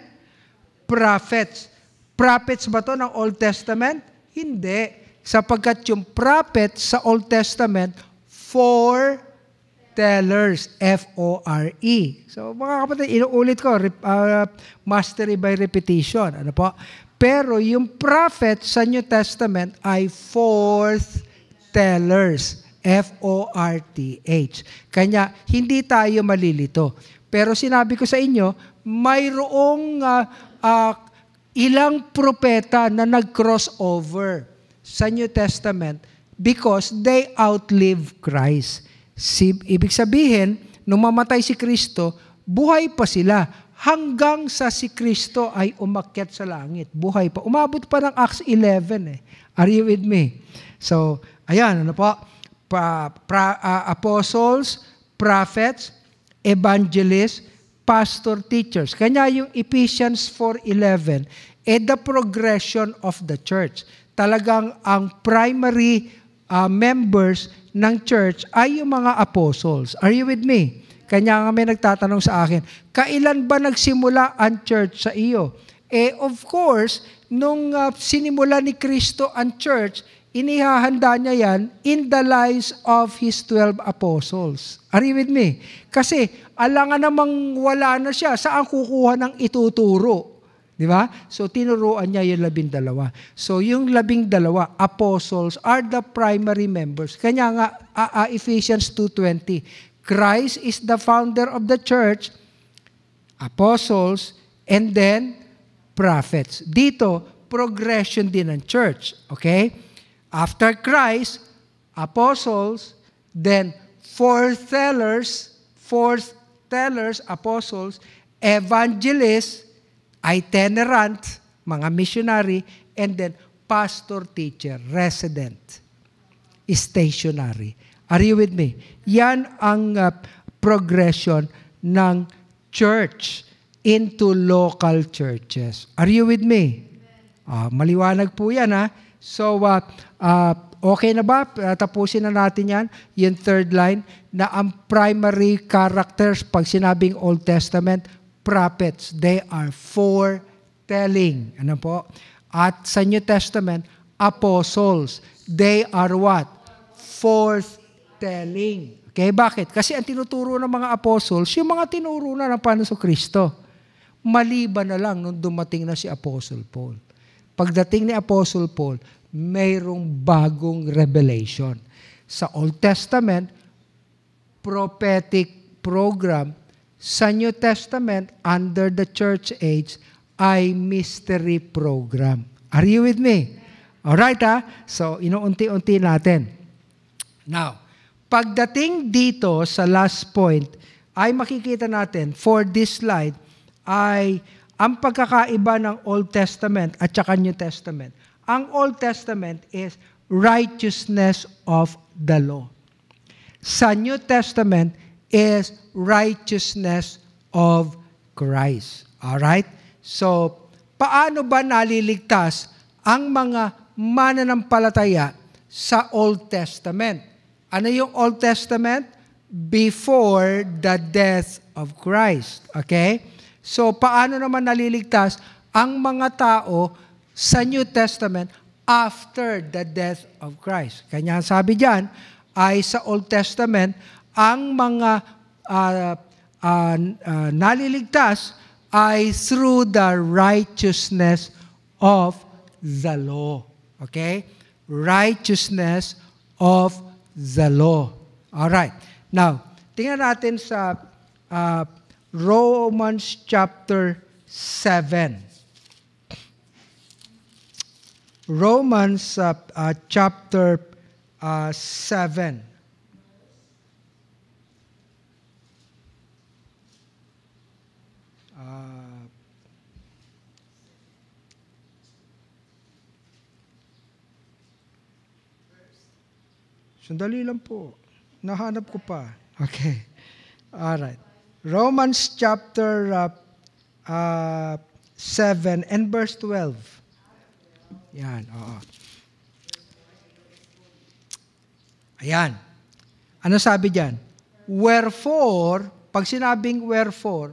prophets. Prophets ba to ng Old Testament? Hindi. Sapagkat yung prophet sa Old Testament, foretellers, F-O-R-E. So mga kapatid, inuulit ko, uh, mastery by repetition. Ano po? Pero yung prophet sa New Testament ay forth-tellers. F-O-R-T-H. Kanya, hindi tayo malilito. Pero sinabi ko sa inyo, mayroong uh, uh, ilang propeta na nag-crossover sa New Testament because they outlive Christ. Si, ibig sabihin, nung mamatay si Kristo, buhay pa sila hanggang sa si Kristo ay umakyat sa langit. Buhay pa. Umabot pa ng Acts 11 eh. Are you with me? So, ayan, ano po? Pra, pra, uh, apostles, prophets, evangelists, pastor teachers. Kanya yung Ephesians 4.11, and eh, the progression of the church. Talagang ang primary uh, members ng church ay yung mga apostles. Are you with me? Kanya nga may nagtatanong sa akin, kailan ba nagsimula ang church sa iyo? Eh of course, nung uh, sinimula ni Kristo ang church, inihahanda niya yan in the lives of His 12 apostles. Are you with me? Kasi alangan namang wala na siya, saan kukuha ng ituturo? Di ba? So, tinuruan niya yung labing dalawa. So, yung labing dalawa, apostles are the primary members. Kanya nga, uh, uh, Ephesians 2.20, Christ is the founder of the church, apostles, and then prophets. Dito, progression din ng church. Okay? After Christ, apostles, then foretellers, foretellers, apostles, evangelists, itinerant, mga missionary, and then pastor, teacher, resident, stationary. Are you with me? Yan ang uh, progression ng church into local churches. Are you with me? Ah, maliwanag po yan ha. So, uh, uh, okay na ba? Uh, tapusin na natin yan, yung third line, na ang primary characters, pag sinabing Old Testament, prophets, they are foretelling. Ano po? At sa New Testament, apostles, they are what? Foretelling. Okay, bakit? Kasi ang tinuturo ng mga apostles, yung mga tinuro na ng Panaso Kristo. Maliban na lang nung dumating na si Apostle Paul pagdating ni Apostle Paul, mayroong bagong revelation. Sa Old Testament, prophetic program. Sa New Testament, under the church age, ay mystery program. Are you with me? Alright ha? So, inuunti-unti natin. Now, pagdating dito sa last point, ay makikita natin, for this slide, ay ang pagkakaiba ng Old Testament at saka New Testament. Ang Old Testament is righteousness of the law. Sa New Testament is righteousness of Christ. All right? So, paano ba naliligtas ang mga mananampalataya sa Old Testament? Ano yung Old Testament? Before the death of Christ. Okay? So paano naman naliligtas ang mga tao sa New Testament after the death of Christ? Kanya sabi diyan ay sa Old Testament ang mga uh, uh, uh, naliligtas ay through the righteousness of the law. Okay? Righteousness of the law. All right. Now, tingnan natin sa uh, Romans chapter 7. Romans uh, uh, chapter uh, 7. Uh, sandali lang po. Nahanap ko pa. Okay. Alright. Romans chapter uh, uh, 7 and verse 12. Yan, oo. Ayan. Ano sabi diyan? Wherefore, pag sinabing wherefore,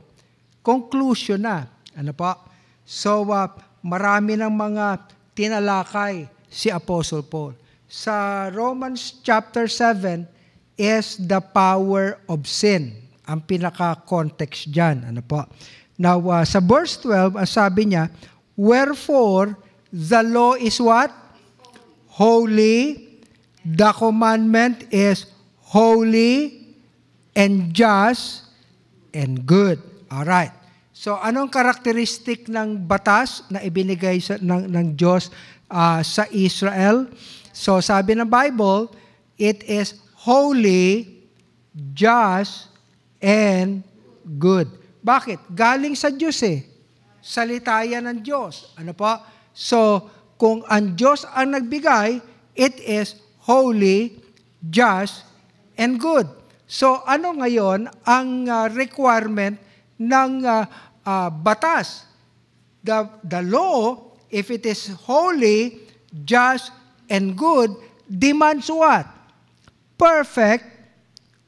conclusion na. Ano pa? So, uh, marami ng mga tinalakay si Apostle Paul. Sa Romans chapter 7 is the power of sin ang pinaka-context dyan. Ano po? Now, uh, sa verse 12, ang sabi niya, Wherefore, the law is what? Holy. The commandment is holy and just and good. Alright. So, anong karakteristik ng batas na ibinigay sa, ng, ng Diyos uh, sa Israel? So, sabi ng Bible, it is holy, just, and good. Bakit? Galing sa Diyos eh. Salitaya ng Diyos. Ano po? So, kung ang Diyos ang nagbigay, it is holy, just, and good. So, ano ngayon ang uh, requirement ng uh, uh, batas? The, the law, if it is holy, just, and good, demands what? Perfect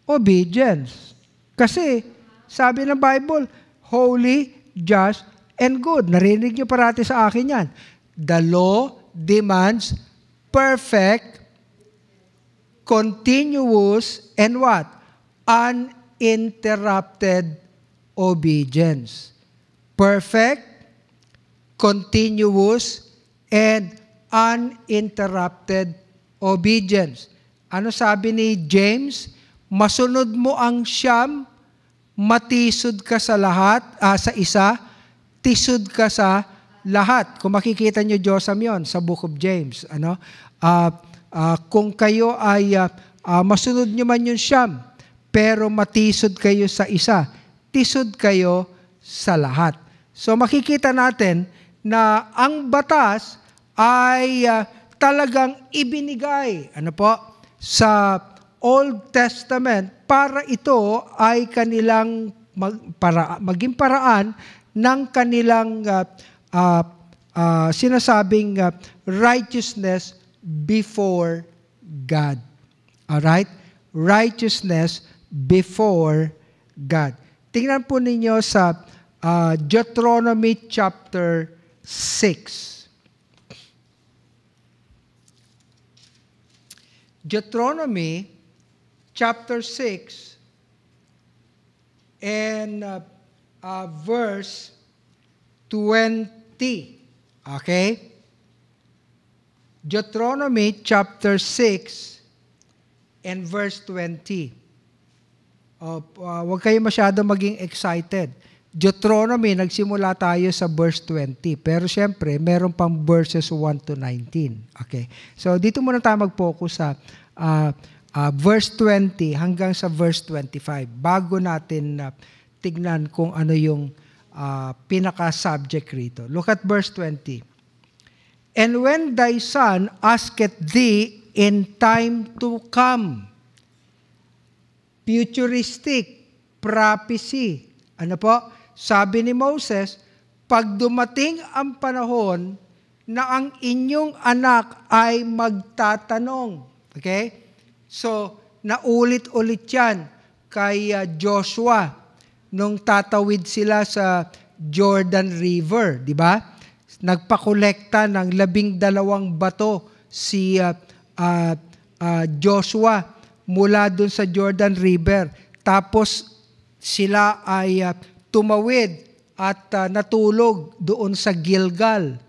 obedience. Kasi, sabi ng Bible, holy, just, and good. Narinig niyo parati sa akin yan. The law demands perfect, continuous, and what? Uninterrupted obedience. Perfect, continuous, and uninterrupted obedience. Ano sabi ni James? Masunod mo ang siyam matisod ka sa lahat, ah, sa isa, tisod ka sa lahat. Kung makikita nyo Josam yon sa Book of James. Ano? Uh, uh, kung kayo ay uh, uh, masunod nyo man yung siyam, pero matisod kayo sa isa, tisod kayo sa lahat. So makikita natin na ang batas ay uh, talagang ibinigay ano po sa Old Testament para ito ay kanilang mag, para, maging paraan ng kanilang uh, uh, uh, sinasabing uh, righteousness before God. All right? Righteousness before God. Tingnan po ninyo sa uh, Deuteronomy chapter 6. Deuteronomy chapter 6 and uh, uh, verse 20. Okay? Deuteronomy chapter 6 and verse 20. Uh, huwag kayo masyado maging excited. Deuteronomy, nagsimula tayo sa verse 20. Pero syempre, meron pang verses 1 to 19. Okay. So, dito muna tayo mag-focus sa uh, uh, verse 20 hanggang sa verse 25 bago natin uh, tignan kung ano yung uh, pinaka-subject rito. Look at verse 20. And when thy son asketh thee in time to come, futuristic, prophecy, ano po? Sabi ni Moses, pag dumating ang panahon na ang inyong anak ay magtatanong, okay? So, naulit-ulit yan kay ah, Joshua nung tatawid sila sa Jordan River, di ba? Nagpakolekta ng labing dalawang bato si uh, uh, uh, Joshua mula dun sa Jordan River. Tapos sila ay uh, tumawid at uh, natulog doon sa Gilgal.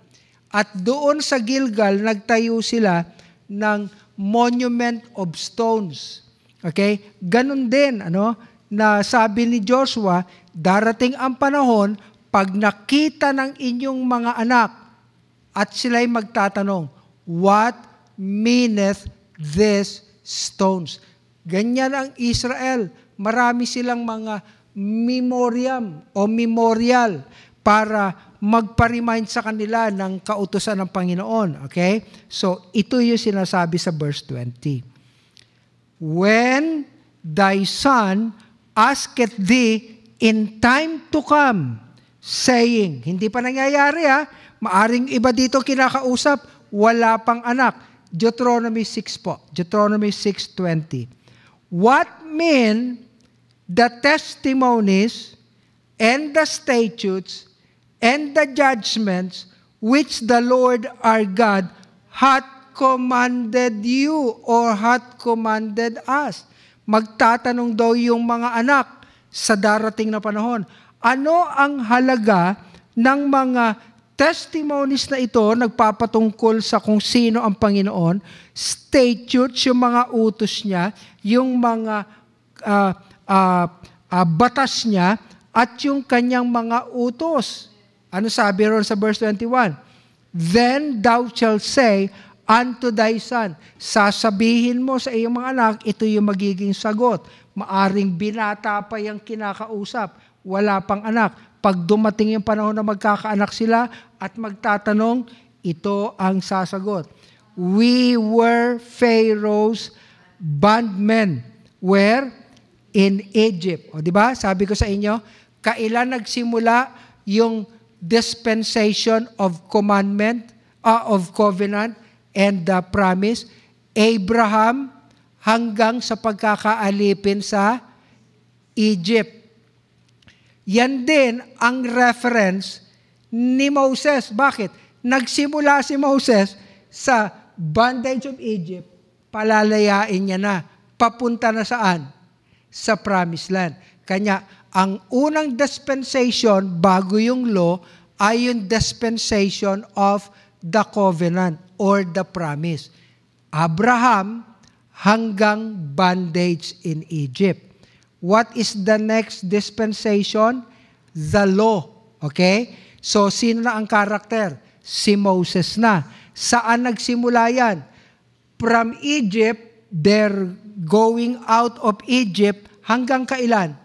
At doon sa Gilgal, nagtayo sila ng monument of stones. Okay? Ganon din, ano, na sabi ni Joshua, darating ang panahon pag nakita ng inyong mga anak at sila'y magtatanong, What meaneth these stones? Ganyan ang Israel. Marami silang mga memoriam o memorial para magpa-remind sa kanila ng kautusan ng Panginoon. Okay? So, ito yung sinasabi sa verse 20. When thy son asketh thee in time to come, saying, hindi pa nangyayari ha, maaring iba dito kinakausap, wala pang anak. Deuteronomy 6 po, Deuteronomy 6.20. What mean the testimonies and the statutes and the judgments which the Lord our God hath commanded you or hath commanded us. Magtatanong daw yung mga anak sa darating na panahon, ano ang halaga ng mga testimonies na ito nagpapatungkol sa kung sino ang Panginoon, statutes, yung mga utos niya, yung mga uh, uh, uh, batas niya, at yung kanyang mga utos. Ano sabi ron sa verse 21? Then thou shall say unto thy son, sasabihin mo sa iyong mga anak, ito yung magiging sagot. Maaring binata pa yung kinakausap, wala pang anak. Pag dumating yung panahon na magkakaanak sila at magtatanong, ito ang sasagot. We were Pharaoh's bondmen. Where? In Egypt. O, di ba? Sabi ko sa inyo, kailan nagsimula yung dispensation of commandment, uh, of covenant, and the promise, Abraham hanggang sa pagkakaalipin sa Egypt. Yan din ang reference ni Moses. Bakit? Nagsimula si Moses sa bondage of Egypt, palalayain niya na. Papunta na saan? Sa promised land. Kanya, ang unang dispensation bago yung law ay yung dispensation of the covenant or the promise. Abraham hanggang bondage in Egypt. What is the next dispensation? The law. Okay? So, sino na ang karakter? Si Moses na. Saan nagsimula yan? From Egypt, they're going out of Egypt hanggang kailan?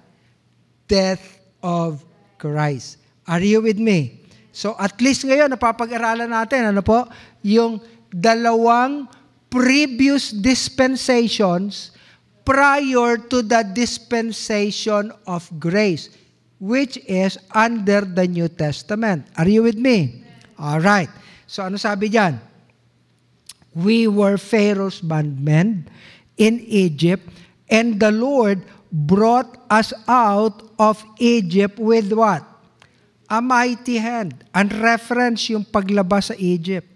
death of Christ. Are you with me? So at least ngayon, napapag-aralan natin, ano po, yung dalawang previous dispensations prior to the dispensation of grace, which is under the New Testament. Are you with me? All right. So ano sabi diyan? We were Pharaoh's bondmen in Egypt, and the Lord brought us out of Egypt with what? A mighty hand. And reference yung paglabas sa Egypt.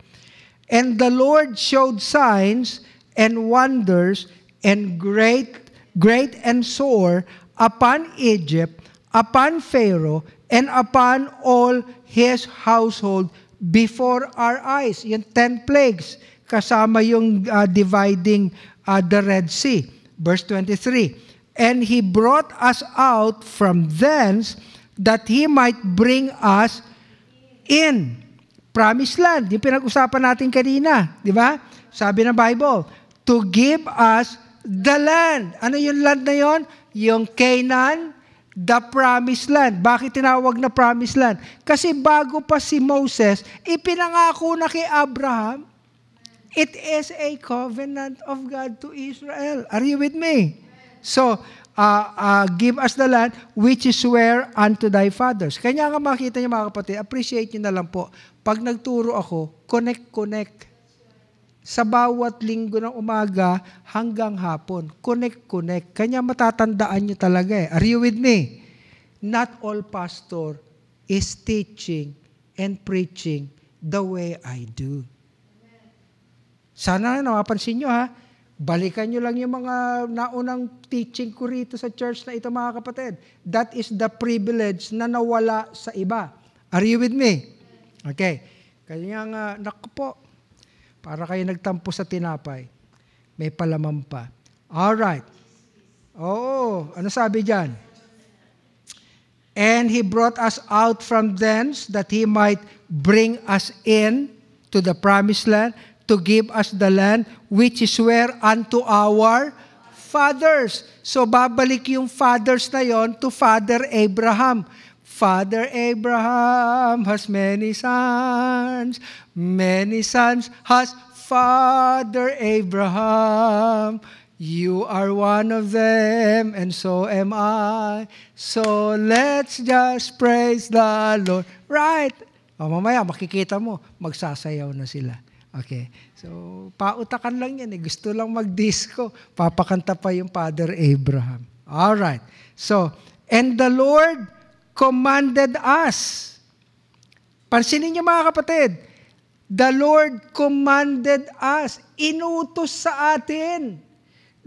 And the Lord showed signs and wonders and great great and sore upon Egypt, upon Pharaoh, and upon all his household before our eyes. Yung ten plagues, kasama yung uh, dividing uh, the Red Sea. Verse 23, And he brought us out from thence that he might bring us in. Promised land, yung pinag-usapan natin kanina, di ba? Sabi ng Bible, to give us the land. Ano yung land na yon? Yung Canaan, the promised land. Bakit tinawag na promised land? Kasi bago pa si Moses, ipinangako na kay Abraham, it is a covenant of God to Israel. Are you with me? So, uh, uh, give us the land which is where unto thy fathers. Kanya nga makita niyo mga kapatid, appreciate niyo na lang po. Pag nagturo ako, connect, connect. Sa bawat linggo ng umaga hanggang hapon, connect, connect. Kanya matatandaan niyo talaga eh. Are you with me? Not all pastor is teaching and preaching the way I do. Sana na napapansin niyo ha, Balikan nyo lang yung mga naunang teaching ko rito sa church na ito mga kapatid. That is the privilege na nawala sa iba. Are you with me? Okay. Kaya nga, naku po, para kayo nagtampo sa tinapay, may palamang pa. All right. Oo, ano sabi diyan? And He brought us out from thence that He might bring us in to the promised land, to give us the land which is where unto our fathers. So babalik yung fathers na yon to Father Abraham. Father Abraham has many sons. Many sons has Father Abraham. You are one of them, and so am I. So let's just praise the Lord. Right? O oh, mamaya, makikita mo, magsasayaw na sila. Okay. So, pautakan lang yan eh. Gusto lang mag-disco. Papakanta pa yung Father Abraham. All right. So, and the Lord commanded us. Pansinin niyo mga kapatid, the Lord commanded us. Inutos sa atin.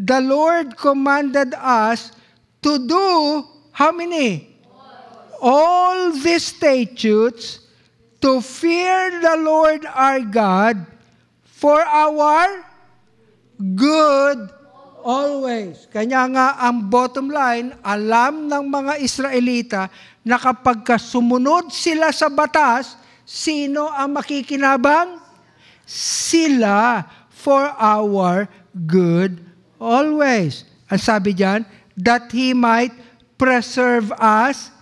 The Lord commanded us to do how many? All these statutes to fear the Lord our God for our good always. Kanya nga ang bottom line, alam ng mga Israelita na kapag sumunod sila sa batas, sino ang makikinabang? Sila for our good always. Ang sabi diyan, that He might preserve us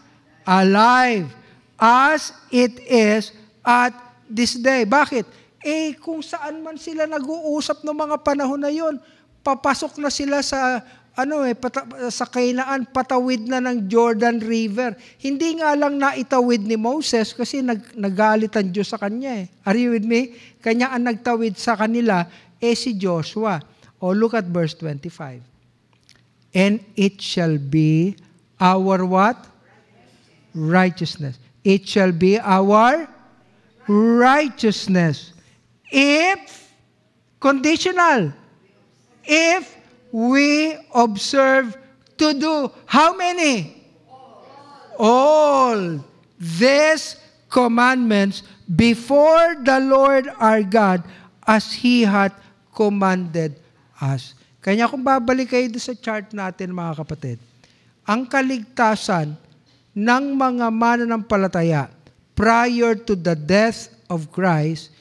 alive as it is at this day. Bakit? Eh kung saan man sila nag-uusap ng mga panahon na yon, papasok na sila sa ano eh, pata, sa kainaan, patawid na ng Jordan River. Hindi nga lang naitawid ni Moses kasi nag, nagalit ang Diyos sa kanya eh. Are you with me? Kanya ang nagtawid sa kanila, eh si Joshua. O oh, look at verse 25. And it shall be our what? Righteousness. It shall be our righteousness If, conditional, if we observe to do how many? All. All these commandments before the Lord our God as He hath commanded us. Kanya kung babalik kayo sa chart natin mga kapatid, ang kaligtasan ng mga mananampalataya prior to the death of Christ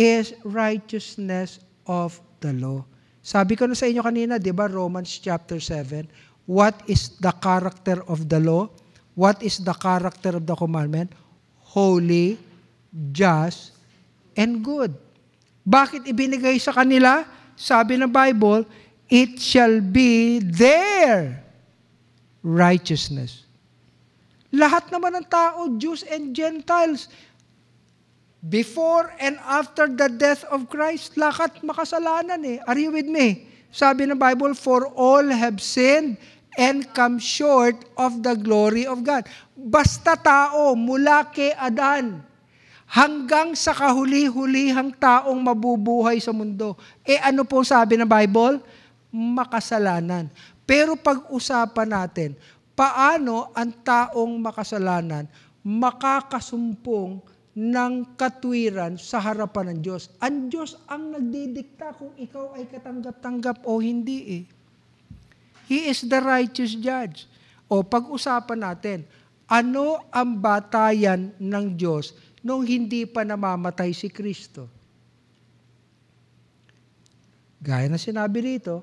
is righteousness of the law. Sabi ko na sa inyo kanina, 'di ba, Romans chapter 7, what is the character of the law? What is the character of the commandment? Holy, just, and good. Bakit ibinigay sa kanila? Sabi ng Bible, it shall be their righteousness. Lahat naman ng tao, Jews and Gentiles, Before and after the death of Christ, lakat makasalanan eh. Are you with me? Sabi ng Bible, for all have sinned and come short of the glory of God. Basta tao mula kay Adan hanggang sa kahuli-hulihang taong mabubuhay sa mundo. Eh ano po sabi ng Bible? Makasalanan. Pero pag-usapan natin, paano ang taong makasalanan makakasumpong ng katwiran sa harapan ng Diyos. Ang Diyos ang nagdidikta kung ikaw ay katanggap-tanggap o hindi eh. He is the righteous judge. O pag-usapan natin, ano ang batayan ng Diyos nung hindi pa namamatay si Kristo? Gaya na sinabi rito,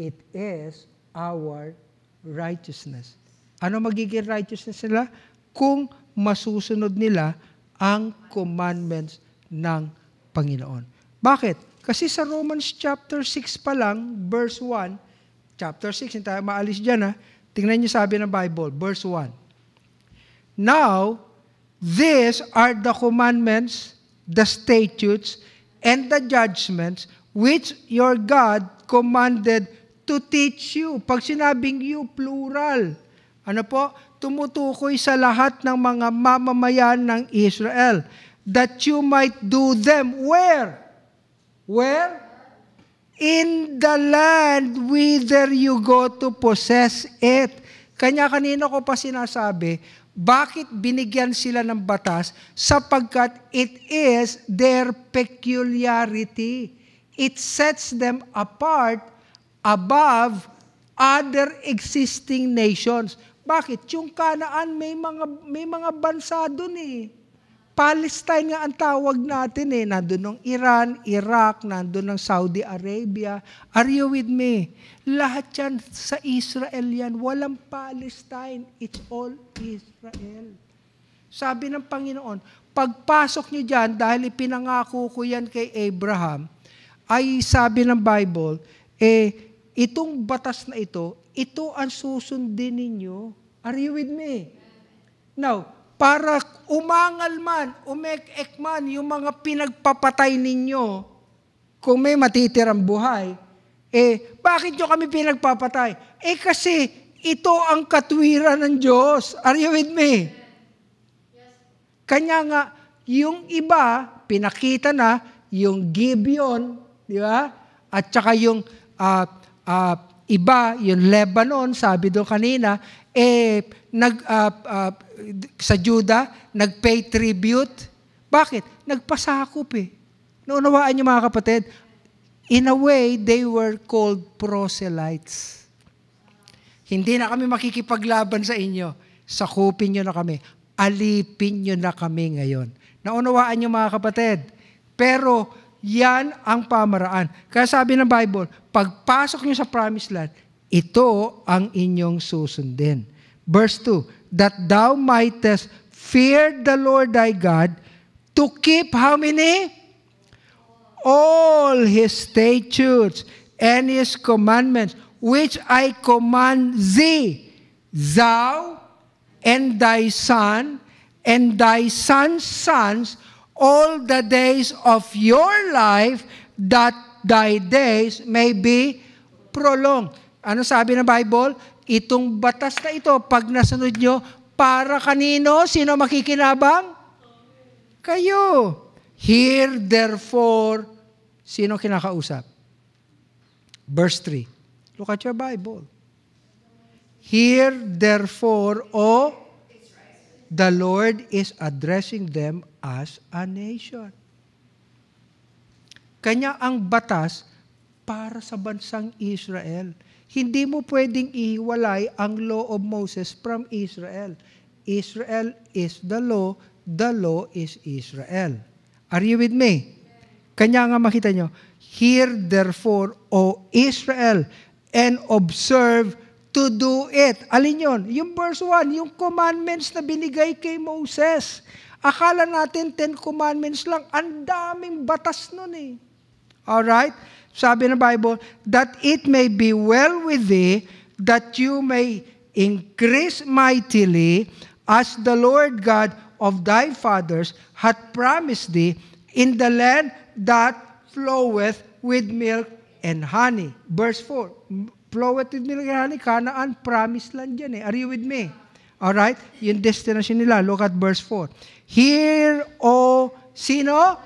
it is our righteousness. Ano magiging righteousness nila? Kung masusunod nila ang commandments ng Panginoon. Bakit? Kasi sa Romans chapter 6 pa lang, verse 1, chapter 6, hindi tayo maalis dyan ha, tingnan niyo sabi ng Bible, verse 1. Now, these are the commandments, the statutes, and the judgments which your God commanded to teach you. Pag sinabing you, plural. Ano po? tumutukoy sa lahat ng mga mamamayan ng Israel that you might do them where? Where? In the land whither you go to possess it. Kanya kanina ko pa sinasabi, bakit binigyan sila ng batas? Sapagkat it is their peculiarity. It sets them apart above other existing nations. Bakit? Yung Kanaan, may mga, may mga bansa doon eh. Palestine nga ang tawag natin eh. Nandun ng Iran, Iraq, nandun ng Saudi Arabia. Are you with me? Lahat yan sa Israel yan. Walang Palestine. It's all Israel. Sabi ng Panginoon, pagpasok nyo dyan, dahil ipinangako ko yan kay Abraham, ay sabi ng Bible, eh, itong batas na ito, ito ang susundin ninyo. Are you with me? Now, para umangal man, umekek man yung mga pinagpapatay ninyo, kung may matitirang buhay, eh, bakit nyo kami pinagpapatay? Eh kasi, ito ang katwiran ng Diyos. Are you with me? Kanya nga, yung iba, pinakita na, yung Gibeon, di ba? At saka yung uh, uh, iba, yung Lebanon, sabi doon kanina, eh, nag, uh, uh, sa Juda, nag-pay tribute. Bakit? Nagpasakop eh. Naunawaan niyo mga kapatid, in a way, they were called proselytes. Hindi na kami makikipaglaban sa inyo. Sakupin niyo na kami. Alipin niyo na kami ngayon. Naunawaan niyo mga kapatid. Pero yan ang pamaraan. Kaya sabi ng Bible, pagpasok niyo sa promised land, ito ang inyong susundin. Verse 2, That thou mightest fear the Lord thy God to keep how many? All His statutes and His commandments, which I command thee, thou and thy son and thy son's sons, all the days of your life, that thy days may be prolonged. Ano sabi ng Bible? Itong batas na ito, pag nasunod nyo, para kanino? Sino makikinabang? Kayo. Here, therefore, sino kinakausap? Verse 3. Look at your Bible. Here, therefore, O the Lord is addressing them as a nation. Kanya ang batas para sa bansang Israel. Israel hindi mo pwedeng ihiwalay ang law of Moses from Israel. Israel is the law, the law is Israel. Are you with me? Kanya nga makita nyo, Hear therefore, O Israel, and observe to do it. Alin yon? Yung verse 1, yung commandments na binigay kay Moses. Akala natin 10 commandments lang. Ang daming batas nun eh. Alright? Sabi ng Bible, that it may be well with thee, that you may increase mightily, as the Lord God of thy fathers hath promised thee, in the land that floweth with milk and honey. Verse 4, floweth with milk and honey, Canaan, promised land yan eh. Are you with me? All right, Yung destination nila. Look at verse 4. Here, O, sino?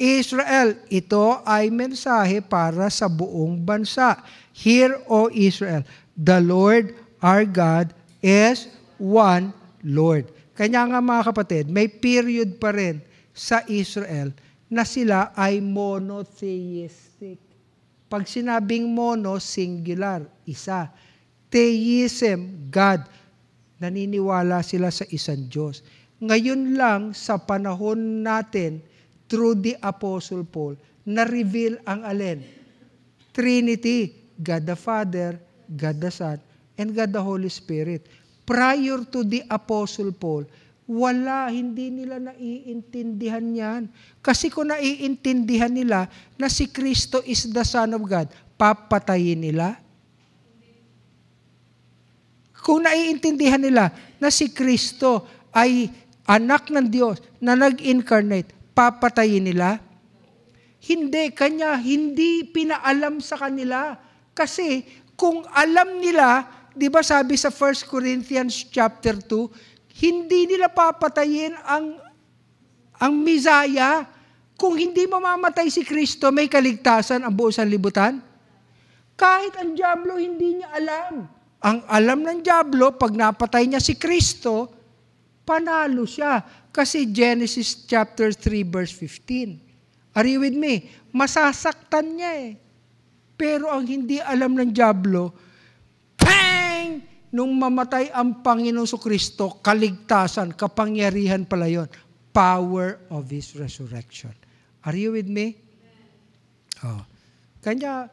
Israel, ito ay mensahe para sa buong bansa. Hear, O Israel, the Lord our God is one Lord. Kanya nga mga kapatid, may period pa rin sa Israel na sila ay monotheistic. Pag sinabing mono, singular, isa. Theism, God. Naniniwala sila sa isang Diyos. Ngayon lang, sa panahon natin, through the Apostle Paul na reveal ang alin? Trinity, God the Father, God the Son, and God the Holy Spirit. Prior to the Apostle Paul, wala, hindi nila naiintindihan yan. Kasi kung naiintindihan nila na si Kristo is the Son of God, papatayin nila? Kung naiintindihan nila na si Kristo ay anak ng Diyos na nag-incarnate, papatayin nila? Hindi, kanya hindi pinaalam sa kanila. Kasi kung alam nila, 'di ba sabi sa 1 Corinthians chapter 2, hindi nila papatayin ang ang Mizaya. Kung hindi mamamatay si Kristo, may kaligtasan ang buo sa libutan. Kahit ang Diablo hindi niya alam. Ang alam ng Diablo, pag napatay niya si Kristo, panalo siya. Kasi Genesis chapter 3 verse 15. Are you with me? Masasaktan niya eh. Pero ang hindi alam ng Diablo, Pang! Nung mamatay ang Panginoon so Kristo, kaligtasan, kapangyarihan pala yon. Power of His resurrection. Are you with me? Oh. Kanya,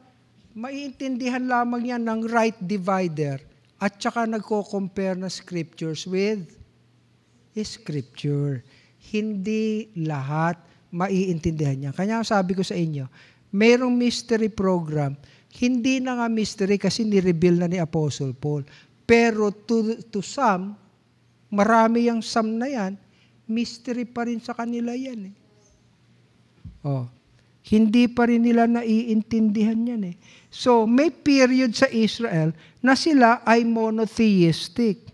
maiintindihan lamang yan ng right divider at saka nagko-compare na scriptures with Scripture. Hindi lahat maiintindihan niya. Kanya sabi ko sa inyo, merong mystery program, hindi na nga mystery kasi ni-reveal na ni Apostle Paul. Pero to, to some, marami yung some na yan, mystery pa rin sa kanila yan. Eh. Oh, hindi pa rin nila naiintindihan yan eh. So, may period sa Israel na sila ay monotheistic.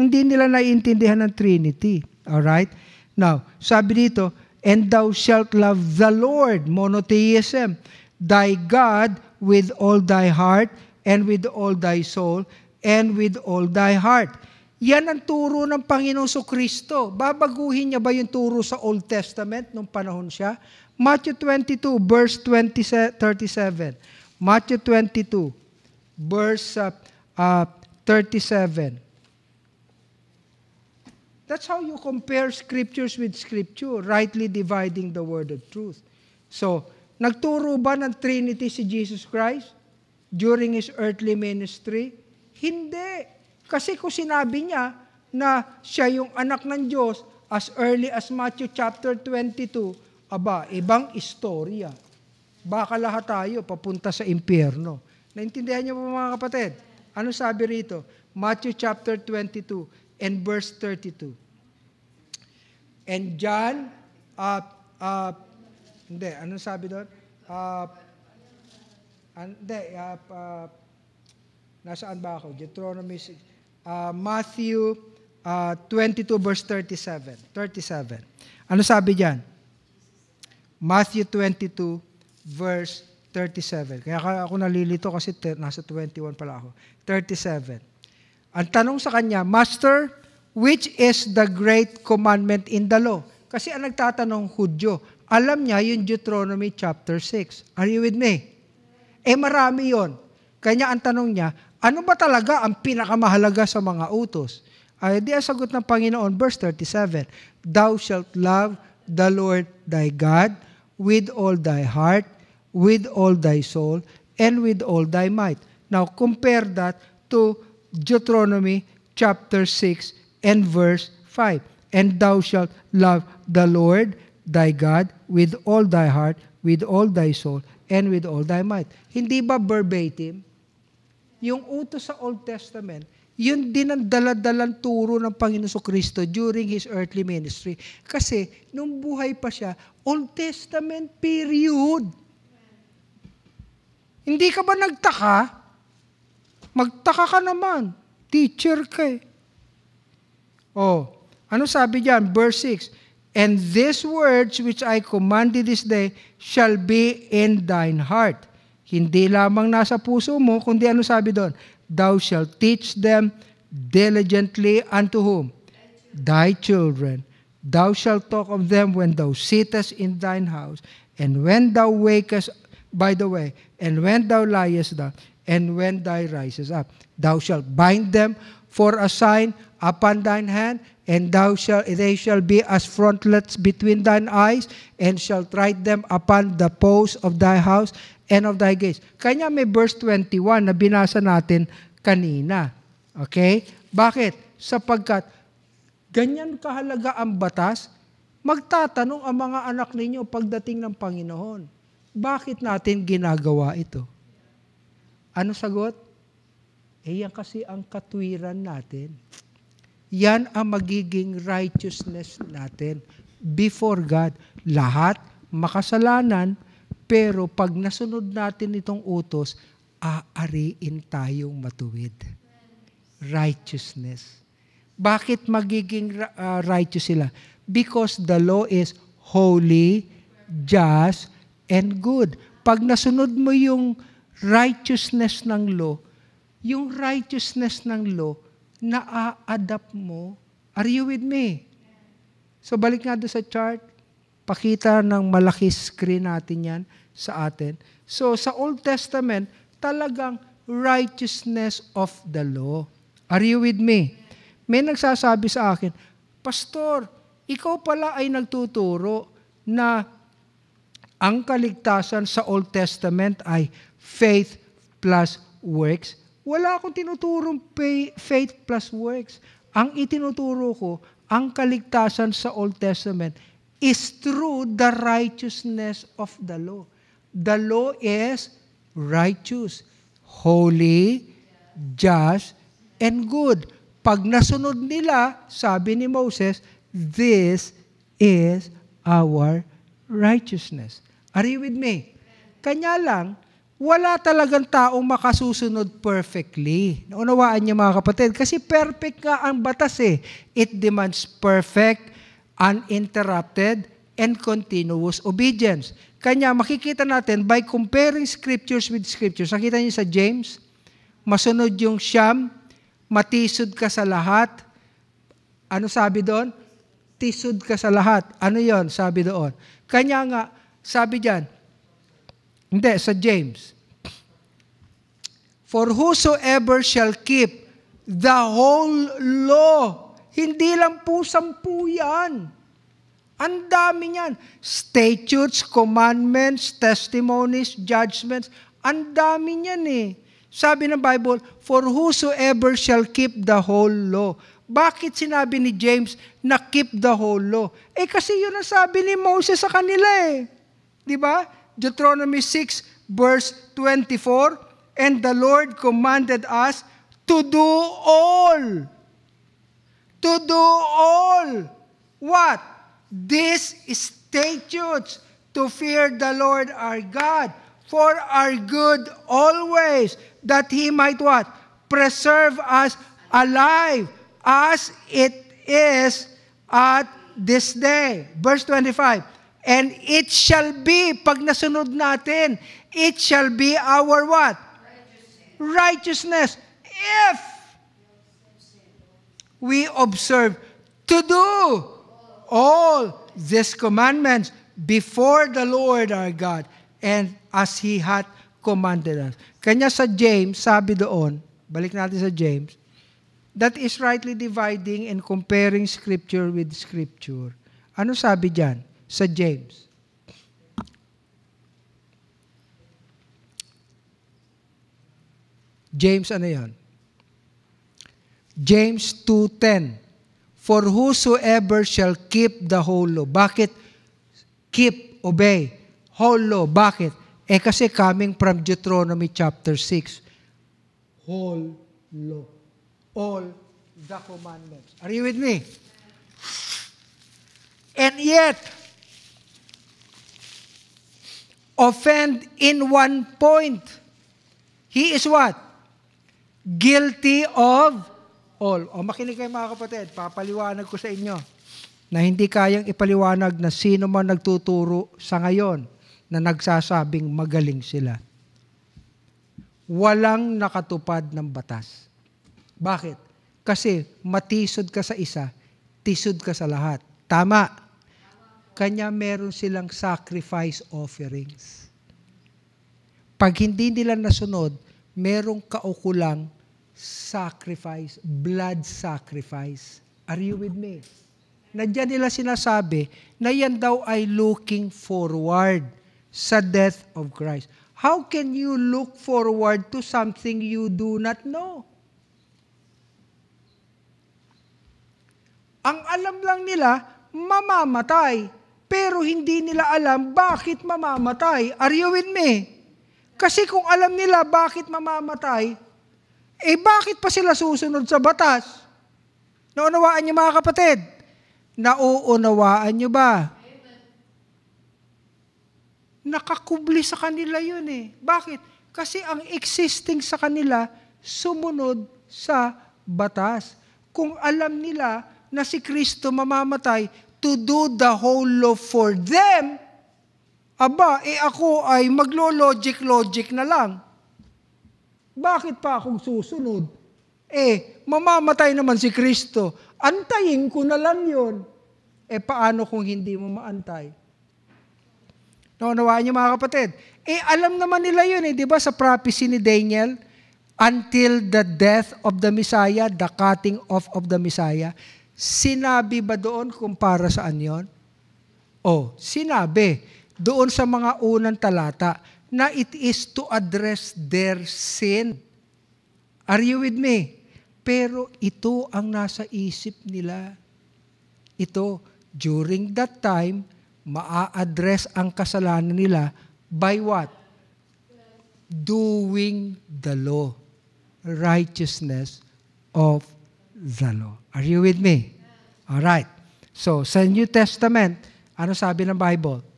Hindi nila naiintindihan ng Trinity. Alright? Now, sabi dito, And thou shalt love the Lord, monotheism, thy God with all thy heart, and with all thy soul, and with all thy heart. Yan ang turo ng Panginoong So Kristo. Babaguhin niya ba yung turo sa Old Testament nung panahon siya? Matthew 22, verse 20, 37. Matthew 22, verse uh, uh, 37. That's how you compare scriptures with scripture, rightly dividing the word of truth. So, nagturo ba ng Trinity si Jesus Christ during His earthly ministry? Hindi. Kasi kung sinabi niya na siya yung anak ng Diyos as early as Matthew chapter 22, aba, ibang istorya. Baka lahat tayo papunta sa impyerno. Naintindihan niyo po mga kapatid? Ano sabi rito? Matthew chapter 22, and verse 32. And John, uh, uh, hindi, ano sabi doon? Uh, hindi, uh, uh, nasaan ba ako? Deuteronomy, uh, Matthew uh, 22 verse 37. 37. Ano sabi diyan? Matthew 22 verse 37. Kaya ako nalilito kasi nasa 21 pala ako. 37. Ang tanong sa kanya, Master, which is the great commandment in the law? Kasi ang nagtatanong Hudyo, alam niya yung Deuteronomy chapter 6. Are you with me? Eh marami yon. Kanya ang tanong niya, ano ba talaga ang pinakamahalaga sa mga utos? Ay ah, di sagot ng Panginoon, verse 37, Thou shalt love the Lord thy God with all thy heart, with all thy soul, and with all thy might. Now compare that to Deuteronomy chapter 6 and verse 5. And thou shalt love the Lord thy God with all thy heart, with all thy soul, and with all thy might. Hindi ba verbatim? Yung utos sa Old Testament, yun din ang daladalang turo ng Panginoon Kristo during His earthly ministry. Kasi nung buhay pa siya, Old Testament period. Hindi ka ba nagtaka Magtaka ka naman. Teacher ka eh. Oh, ano sabi diyan? Verse 6, And these words which I commanded this day shall be in thine heart. Hindi lamang nasa puso mo, kundi ano sabi doon? Thou shall teach them diligently unto whom? Thy children. Thou shalt talk of them when thou sittest in thine house, and when thou wakest by the way, and when thou liest down, and when thy rises up. Thou shalt bind them for a sign upon thine hand, and thou shalt, they shall be as frontlets between thine eyes, and shalt write them upon the post of thy house and of thy gates. Kanya may verse 21 na binasa natin kanina. Okay? Bakit? Sapagkat ganyan kahalaga ang batas, magtatanong ang mga anak ninyo pagdating ng Panginoon. Bakit natin ginagawa ito? Ano sagot? Eh yan kasi ang katwiran natin. Yan ang magiging righteousness natin before God. Lahat makasalanan, pero pag nasunod natin itong utos, aariin tayong matuwid. Righteousness. Bakit magiging uh, righteous sila? Because the law is holy, just, and good. Pag nasunod mo yung righteousness ng law, yung righteousness ng law, na-adapt mo. Are you with me? So balik nga doon sa chart, pakita ng malaki screen natin yan sa atin. So sa Old Testament, talagang righteousness of the law. Are you with me? May nagsasabi sa akin, Pastor, ikaw pala ay nagtuturo na ang kaligtasan sa Old Testament ay faith plus works. Wala akong tinuturong faith plus works. Ang itinuturo ko, ang kaligtasan sa Old Testament is through the righteousness of the law. The law is righteous, holy, just, and good. Pag nasunod nila, sabi ni Moses, this is our righteousness. Are you with me? Kanya lang, wala talagang taong makasusunod perfectly. Naunawaan niyo mga kapatid, kasi perfect nga ang batas eh. It demands perfect, uninterrupted, and continuous obedience. Kanya, makikita natin, by comparing scriptures with scriptures, nakita niyo sa James, masunod yung siyam, matisod ka sa lahat. Ano sabi doon? Tisod ka sa lahat. Ano yon sabi doon? Kanya nga, sabi diyan, hindi, sa James. For whosoever shall keep the whole law, hindi lang po sampu yan. Ang dami niyan. Statutes, commandments, testimonies, judgments. Ang dami niyan eh. Sabi ng Bible, For whosoever shall keep the whole law. Bakit sinabi ni James na keep the whole law? Eh kasi yun ang sabi ni Moses sa kanila eh. Di ba? Deuteronomy 6 verse 24, And the Lord commanded us to do all. To do all. What? These statutes to fear the Lord our God for our good always, that He might what? Preserve us alive as it is at this day. Verse 25, And it shall be, pag nasunod natin, it shall be our what? righteousness if we observe to do all these commandments before the Lord our God and as He hath commanded us. Kanya sa James, sabi doon, balik natin sa James, that is rightly dividing and comparing scripture with scripture. Ano sabi diyan sa James? James ano yan? James 2.10 For whosoever shall keep the whole law. Bakit? Keep, obey. Whole law. Bakit? Eh kasi coming from Deuteronomy chapter 6. Whole law. All the commandments. Are you with me? And yet, offend in one point. He is what? Guilty of all. O makinig kayo mga kapatid, papaliwanag ko sa inyo na hindi kayang ipaliwanag na sino man nagtuturo sa ngayon na nagsasabing magaling sila. Walang nakatupad ng batas. Bakit? Kasi matisod ka sa isa, tisod ka sa lahat. Tama kanya meron silang sacrifice offerings. Pag hindi nila nasunod, merong kaukulang sacrifice, blood sacrifice. Are you with me? Nandiyan nila sinasabi na yan daw ay looking forward sa death of Christ. How can you look forward to something you do not know? Ang alam lang nila, mamamatay. Pero hindi nila alam bakit mamamatay. Are you with me? Kasi kung alam nila bakit mamamatay, eh bakit pa sila susunod sa batas? Naunawaan niyo mga kapatid? Nauunawaan niyo ba? Nakakubli sa kanila yun eh. Bakit? Kasi ang existing sa kanila, sumunod sa batas. Kung alam nila na si Kristo mamamatay to do the whole law for them, aba, eh ako ay maglo-logic-logic na lang bakit pa akong susunod? Eh, mamamatay naman si Kristo. Antayin ko na lang yon. Eh, paano kung hindi mo maantay? Naunawaan niyo mga kapatid? Eh, alam naman nila yun eh, di ba sa prophecy ni Daniel? Until the death of the Messiah, the cutting off of the Messiah. Sinabi ba doon kung para saan yon? Oh, sinabi. Doon sa mga unang talata, na it is to address their sin. Are you with me? Pero ito ang nasa isip nila. Ito, during that time, maa-address ang kasalanan nila by what? Doing the law. Righteousness of the law. Are you with me? All right. So, sa New Testament, ano sabi ng Bible?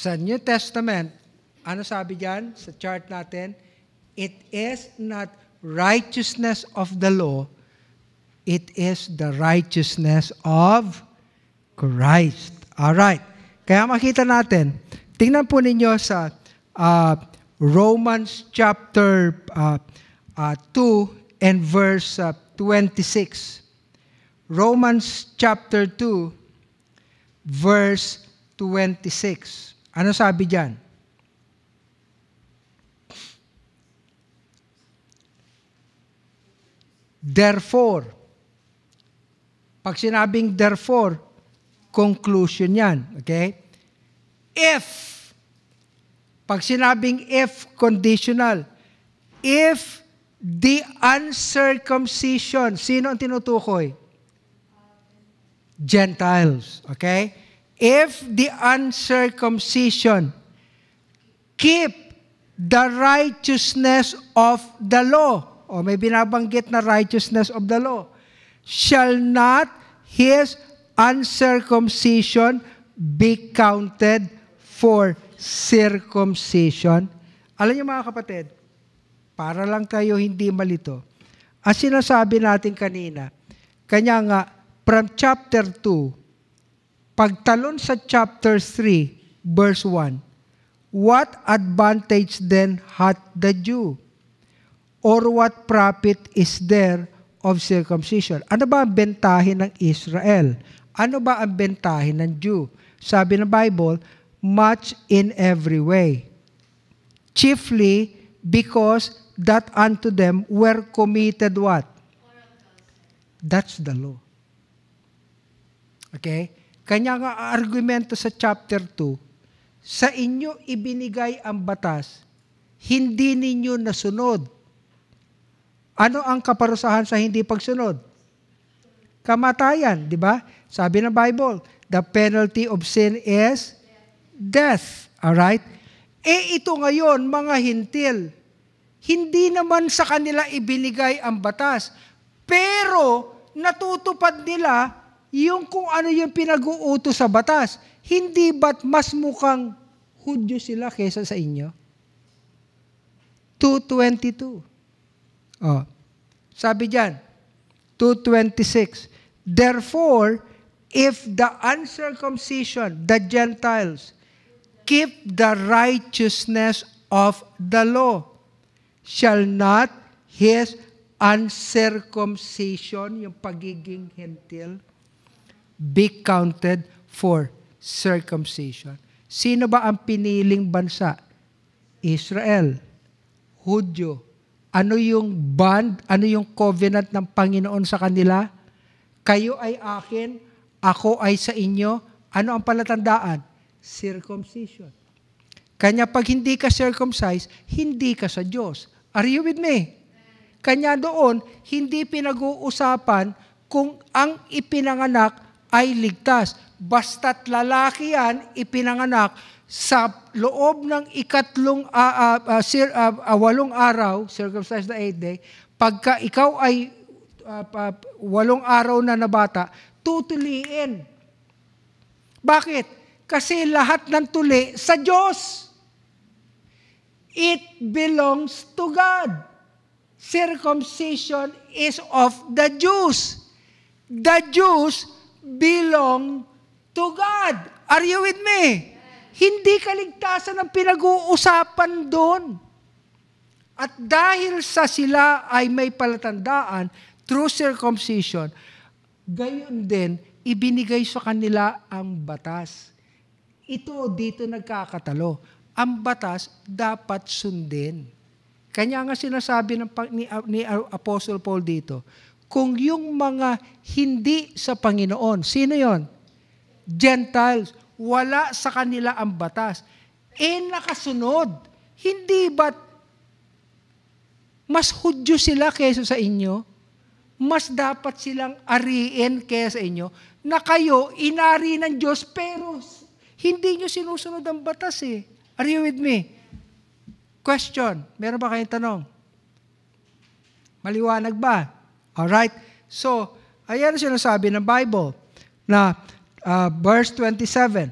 Sa New Testament, ano sabi diyan sa chart natin? It is not righteousness of the law, it is the righteousness of Christ. All right. Kaya makita natin, tingnan po ninyo sa uh, Romans chapter uh, uh, 2 and verse uh, 26. Romans chapter 2, verse 26. Ano sabi diyan? Therefore, pag sinabing therefore, conclusion yan. Okay? If, pag sinabing if, conditional. If the uncircumcision, sino ang tinutukoy? Gentiles. Okay? if the uncircumcision keep the righteousness of the law, o may binabanggit na righteousness of the law, shall not his uncircumcision be counted for circumcision? Alam niyo mga kapatid, para lang kayo hindi malito, ang sinasabi natin kanina, kanya nga, from chapter 2, Pagtalon sa chapter 3, verse 1, What advantage then hath the Jew? Or what profit is there of circumcision? Ano ba ang bentahin ng Israel? Ano ba ang bentahin ng Jew? Sabi ng Bible, much in every way. Chiefly because that unto them were committed what? That's the law. Okay? Kanya nga argumento sa chapter 2, sa inyo ibinigay ang batas, hindi ninyo nasunod. Ano ang kaparusahan sa hindi pagsunod? Kamatayan, di ba? Sabi ng Bible, the penalty of sin is death. All right? Eh ito ngayon, mga hintil, hindi naman sa kanila ibinigay ang batas. Pero natutupad nila yung kung ano yung pinag-uuto sa batas. Hindi ba't mas mukhang Hudyo sila kesa sa inyo? 2.22. Oh. Sabi diyan, 2.26. Therefore, if the uncircumcision, the Gentiles, keep the righteousness of the law, shall not his uncircumcision, yung pagiging hentil, be counted for circumcision. Sino ba ang piniling bansa? Israel. Hudyo. Ano yung band, ano yung covenant ng Panginoon sa kanila? Kayo ay akin, ako ay sa inyo. Ano ang palatandaan? Circumcision. Kanya pag hindi ka circumcised, hindi ka sa Diyos. Are you with me? Kanya doon, hindi pinag-uusapan kung ang ipinanganak ay ligtas. Basta't lalaki yan, ipinanganak sa loob ng ikatlong uh, uh, uh, sir, uh, uh, walong araw, circumcised the eighth day, pagka ikaw ay uh, uh, walong araw na nabata, tutuliin. Bakit? Kasi lahat ng tuli sa Diyos. It belongs to God. Circumcision is of the Jews. The Jews belong to God. Are you with me? Yes. Hindi kaligtasan ang pinag-uusapan doon. At dahil sa sila ay may palatandaan true circumcision, gayon din, ibinigay sa kanila ang batas. Ito dito nagkakatalo. Ang batas dapat sundin. Kanya nga sinasabi ng, ni, ni Apostle Paul dito, kung yung mga hindi sa Panginoon, sino yon? Gentiles. Wala sa kanila ang batas. E nakasunod. Hindi ba mas hudyo sila kaysa sa inyo? Mas dapat silang ariin kaysa sa inyo na kayo inari ng Diyos pero hindi nyo sinusunod ang batas eh. Are you with me? Question. Meron ba kayong tanong? Maliwanag ba? All right? So, ayan ang sabi ng Bible na uh, verse 27,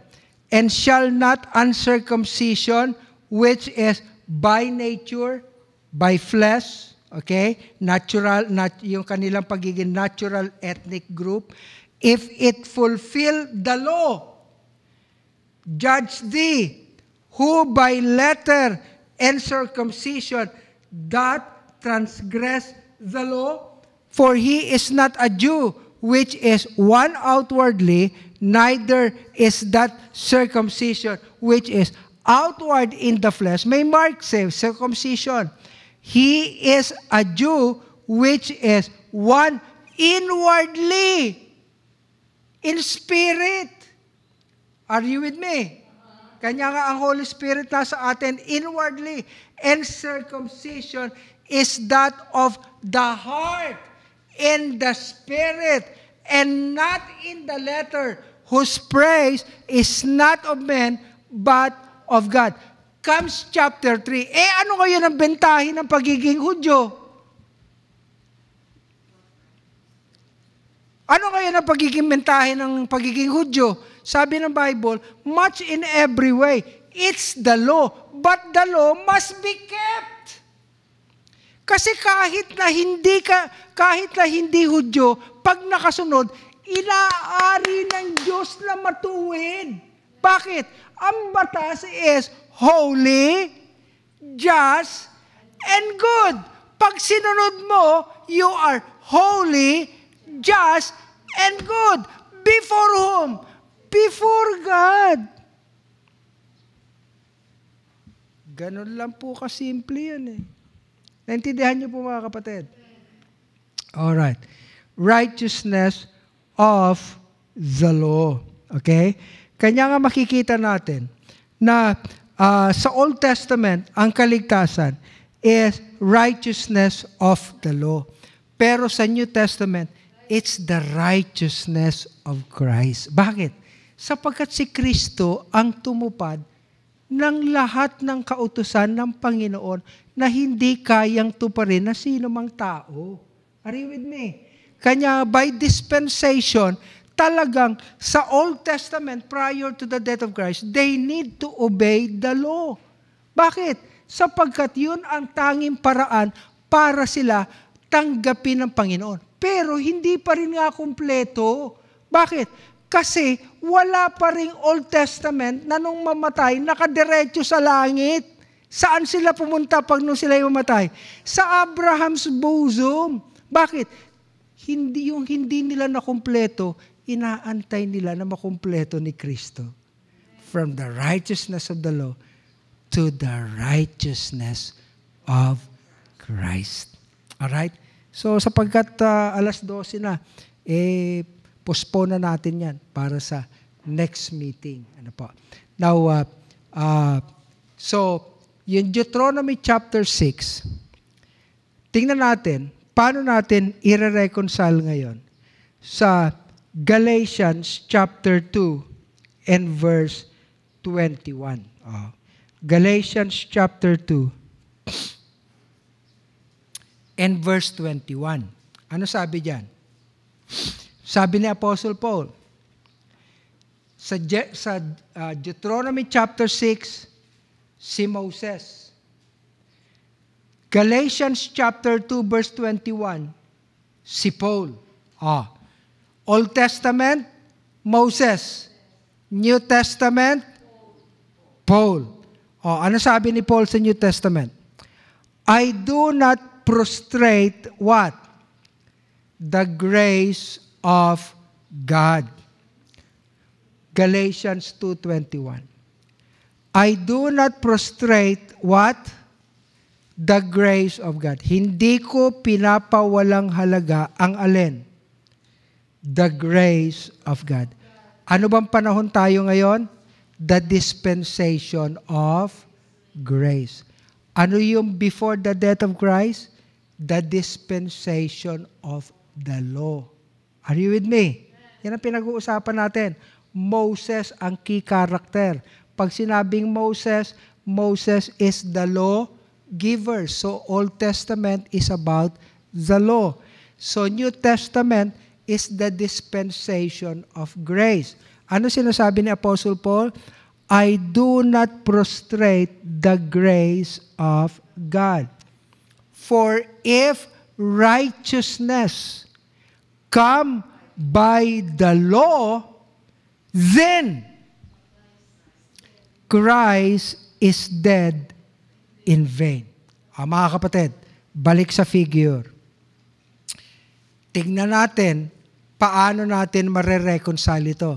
And shall not uncircumcision, which is by nature, by flesh, okay, natural, nat, yung kanilang pagiging natural ethnic group, if it fulfill the law, judge thee, who by letter and circumcision that transgress the law For he is not a Jew, which is one outwardly, neither is that circumcision, which is outward in the flesh. May mark save circumcision. He is a Jew, which is one inwardly, in spirit. Are you with me? Kanya nga ang Holy Spirit nasa atin inwardly. And circumcision is that of the heart in the spirit and not in the letter, whose praise is not of men, but of God. Comes chapter 3. Eh, ano ngayon ang bentahin ng pagiging Hudyo? Ano ngayon ang pagiging bentahin ng pagiging Hudyo? Sabi ng Bible, much in every way. It's the law, but the law must be kept. Kasi kahit na hindi ka, kahit na hindi Hudyo, pag nakasunod, inaari ng Diyos na matuwid. Bakit? Ang batas is holy, just, and good. Pag sinunod mo, you are holy, just, and good. Before whom? Before God. Ganun lang po kasimple yan eh. Naintindihan niyo po mga kapatid? All right. Righteousness of the law. Okay? Kanya nga makikita natin na uh, sa Old Testament, ang kaligtasan is righteousness of the law. Pero sa New Testament, it's the righteousness of Christ. Bakit? Sapagkat si Kristo ang tumupad ng lahat ng kautusan ng Panginoon na hindi kayang tuparin na sino mang tao. Are you with me? Kanya by dispensation, talagang sa Old Testament prior to the death of Christ, they need to obey the law. Bakit? Sapagkat yun ang tanging paraan para sila tanggapin ng Panginoon. Pero hindi pa rin nga kumpleto. Bakit? Kasi wala pa ring Old Testament na nung mamatay, nakadiretso sa langit. Saan sila pumunta pag nung sila mamatay? Sa Abraham's bosom. Bakit? Hindi yung hindi nila nakumpleto, inaantay nila na makumpleto ni Kristo. From the righteousness of the law to the righteousness of Christ. Alright? So sapagkat uh, alas 12 na, eh, postpone na natin yan para sa next meeting. Ano po? Now, uh, uh, so, yung Deuteronomy chapter 6, tingnan natin, paano natin i-reconcile ngayon sa Galatians chapter 2 and verse 21. Oh. Ah, Galatians chapter 2 and verse 21. Ano sabi diyan? Sabi ni Apostle Paul, sa, Je- sa uh, Deuteronomy chapter 6, si Moses. Galatians chapter 2 verse 21, si Paul. Ah, Old Testament, Moses. New Testament, Paul. Oh, ano sabi ni Paul sa New Testament? I do not prostrate what? The grace of God. Galatians 2.21 I do not prostrate what? The grace of God. Hindi ko pinapawalang halaga ang alin? The grace of God. Ano bang panahon tayo ngayon? The dispensation of grace. Ano yung before the death of Christ? The dispensation of the law. Are you with me? Yan ang pinag-uusapan natin. Moses ang key character. Pag sinabing Moses, Moses is the law giver. So Old Testament is about the law. So New Testament is the dispensation of grace. Ano sinasabi ni Apostle Paul? I do not prostrate the grace of God. For if righteousness come by the law, then Christ is dead in vain. Ah, mga kapatid, balik sa figure. Tingnan natin paano natin mare-reconcile ito.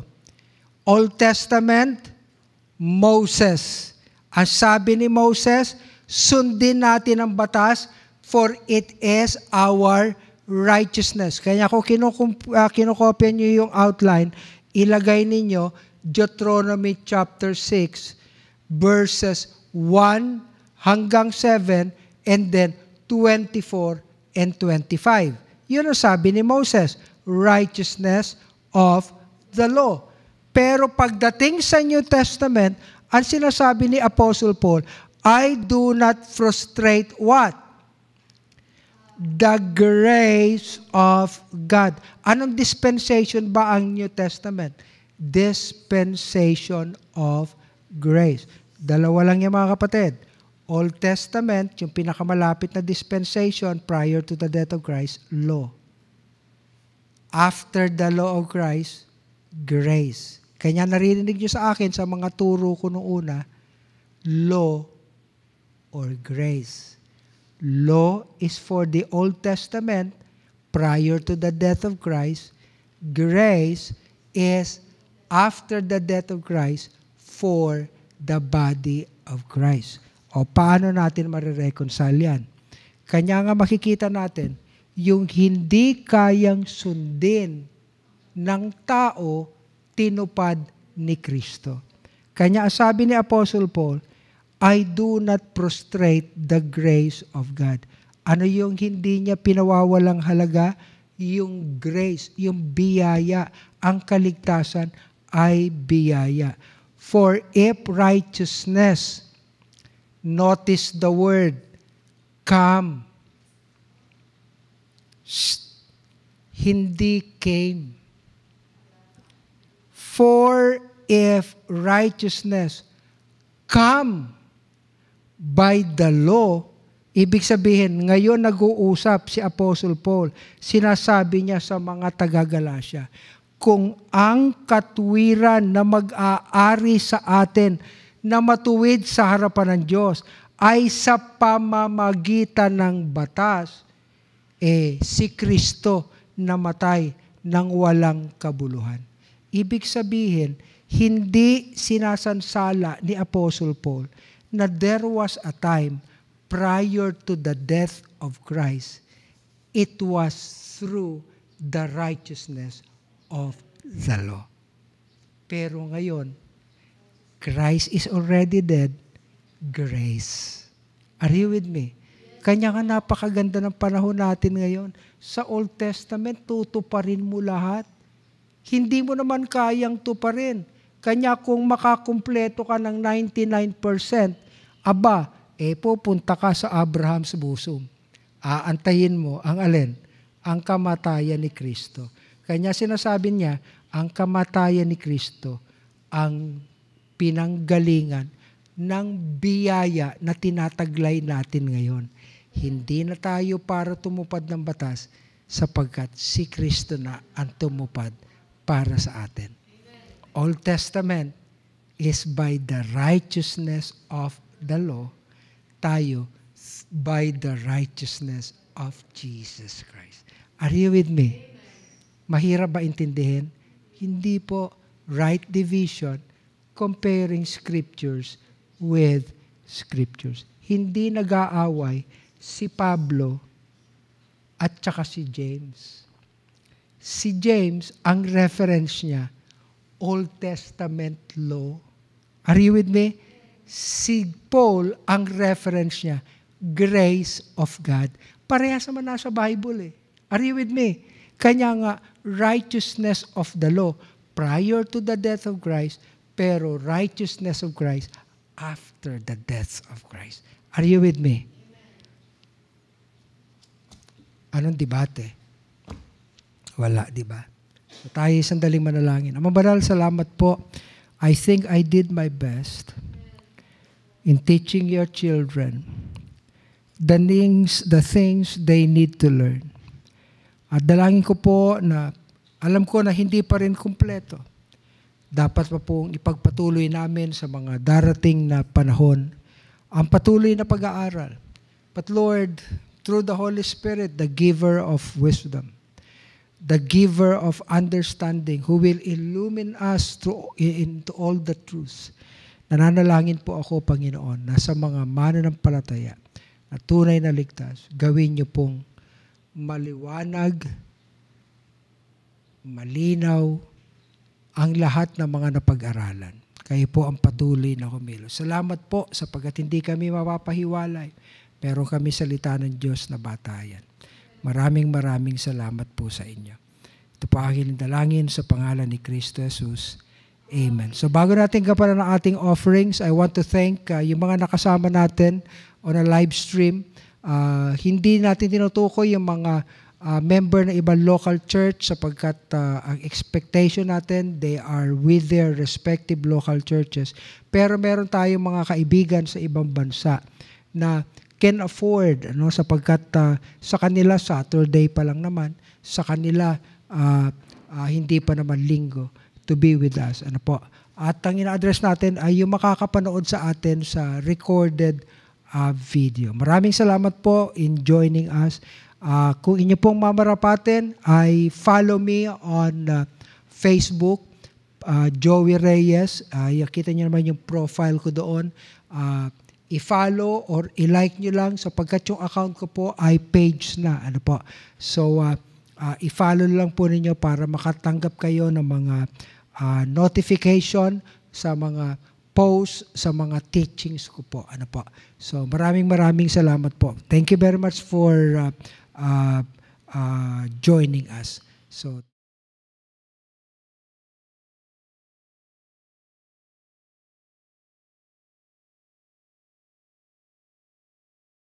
Old Testament, Moses. Ang sabi ni Moses, sundin natin ang batas for it is our righteousness. Kaya kung kinukump- uh, ah, kinukopya nyo yung outline, ilagay ninyo Deuteronomy chapter 6 verses 1 hanggang 7 and then 24 and 25. Yun ang sabi ni Moses, righteousness of the law. Pero pagdating sa New Testament, ang sinasabi ni Apostle Paul, I do not frustrate what? the grace of God. Anong dispensation ba ang New Testament? Dispensation of grace. Dalawa lang yan mga kapatid. Old Testament, yung pinakamalapit na dispensation prior to the death of Christ, law. After the law of Christ, grace. Kanya naririnig niyo sa akin sa mga turo ko noong una, law or grace. Law is for the Old Testament prior to the death of Christ. Grace is after the death of Christ for the body of Christ. O paano natin marireconcile yan? Kanya nga makikita natin, yung hindi kayang sundin ng tao, tinupad ni Kristo. Kanya sabi ni Apostle Paul, I do not prostrate the grace of God. Ano yung hindi niya pinawawalang halaga? Yung grace, yung biyaya. Ang kaligtasan ay biyaya. For if righteousness, notice the word, come. Shh, hindi came. For if righteousness, come by the law, ibig sabihin, ngayon nag-uusap si Apostle Paul, sinasabi niya sa mga taga-Galacia, kung ang katwiran na mag-aari sa atin na matuwid sa harapan ng Diyos ay sa pamamagitan ng batas, eh si Kristo namatay ng walang kabuluhan. Ibig sabihin, hindi sinasansala ni Apostle Paul na there was a time prior to the death of Christ, it was through the righteousness of the law. Pero ngayon, Christ is already dead, grace. Are you with me? Kanya ka napakaganda ng panahon natin ngayon. Sa Old Testament, tutuparin mo lahat. Hindi mo naman kayang tuparin. Kanya kung makakumpleto ka ng 99%, aba, eh pupunta ka sa Abraham's bosom. Aantayin mo ang alin? Ang kamatayan ni Kristo. Kanya sinasabi niya, ang kamatayan ni Kristo, ang pinanggalingan ng biyaya na tinataglay natin ngayon. Hindi na tayo para tumupad ng batas sapagkat si Kristo na ang tumupad para sa atin. Old Testament is by the righteousness of the law, tayo by the righteousness of Jesus Christ. Are you with me? Mahirap ba intindihin? Hindi po right division comparing scriptures with scriptures. Hindi nag-aaway si Pablo at saka si James. Si James, ang reference niya, Old Testament law. Are you with me? Si Paul, ang reference niya, grace of God. Parehas naman nasa Bible eh. Are you with me? Kanya nga, righteousness of the law prior to the death of Christ, pero righteousness of Christ after the death of Christ. Are you with me? Anong debate? Wala, di ba? So tayo sandaling manalangin. Ang mabaral, salamat po. I think I did my best in teaching your children the things, the things they need to learn. At dalangin ko po na alam ko na hindi pa rin kumpleto. Dapat pa pong ipagpatuloy namin sa mga darating na panahon ang patuloy na pag-aaral. But Lord, through the Holy Spirit, the giver of wisdom, the giver of understanding, who will illumine us through, into all the truth. Nananalangin po ako, Panginoon, na sa mga mananampalataya na tunay na ligtas, gawin niyo pong maliwanag, malinaw, ang lahat ng mga napag-aralan. Kayo po ang patuloy na humilo. Salamat po sapagat hindi kami mapapahiwalay. pero kami salita ng Diyos na batayan. Maraming maraming salamat po sa inyo. Ito po aking dalangin sa pangalan ni Kristo Jesus. Amen. So bago natin kapalan ng ating offerings, I want to thank uh, yung mga nakasama natin on a live stream. Uh, hindi natin tinutukoy yung mga uh, member ng ibang local church sapagkat uh, ang expectation natin, they are with their respective local churches. Pero meron tayong mga kaibigan sa ibang bansa na can afford no sapagkat uh, sa kanila Saturday pa lang naman sa kanila uh, uh, hindi pa naman linggo to be with us ano po at ang ina-address natin ay yung makakapanood sa atin sa recorded uh, video. Maraming salamat po in joining us. Uh, kung inyo pong mamarapatin, ay follow me on uh, Facebook, uh, Joey Reyes. Uh, kita nyo naman yung profile ko doon. Uh, i-follow or i-like nyo lang sapagkat yung account ko po ay page na. Ano po? So, uh, uh, i-follow lang po ninyo para makatanggap kayo ng mga uh, notification sa mga posts, sa mga teachings ko po. Ano po? So, maraming maraming salamat po. Thank you very much for uh, uh, uh, joining us. So,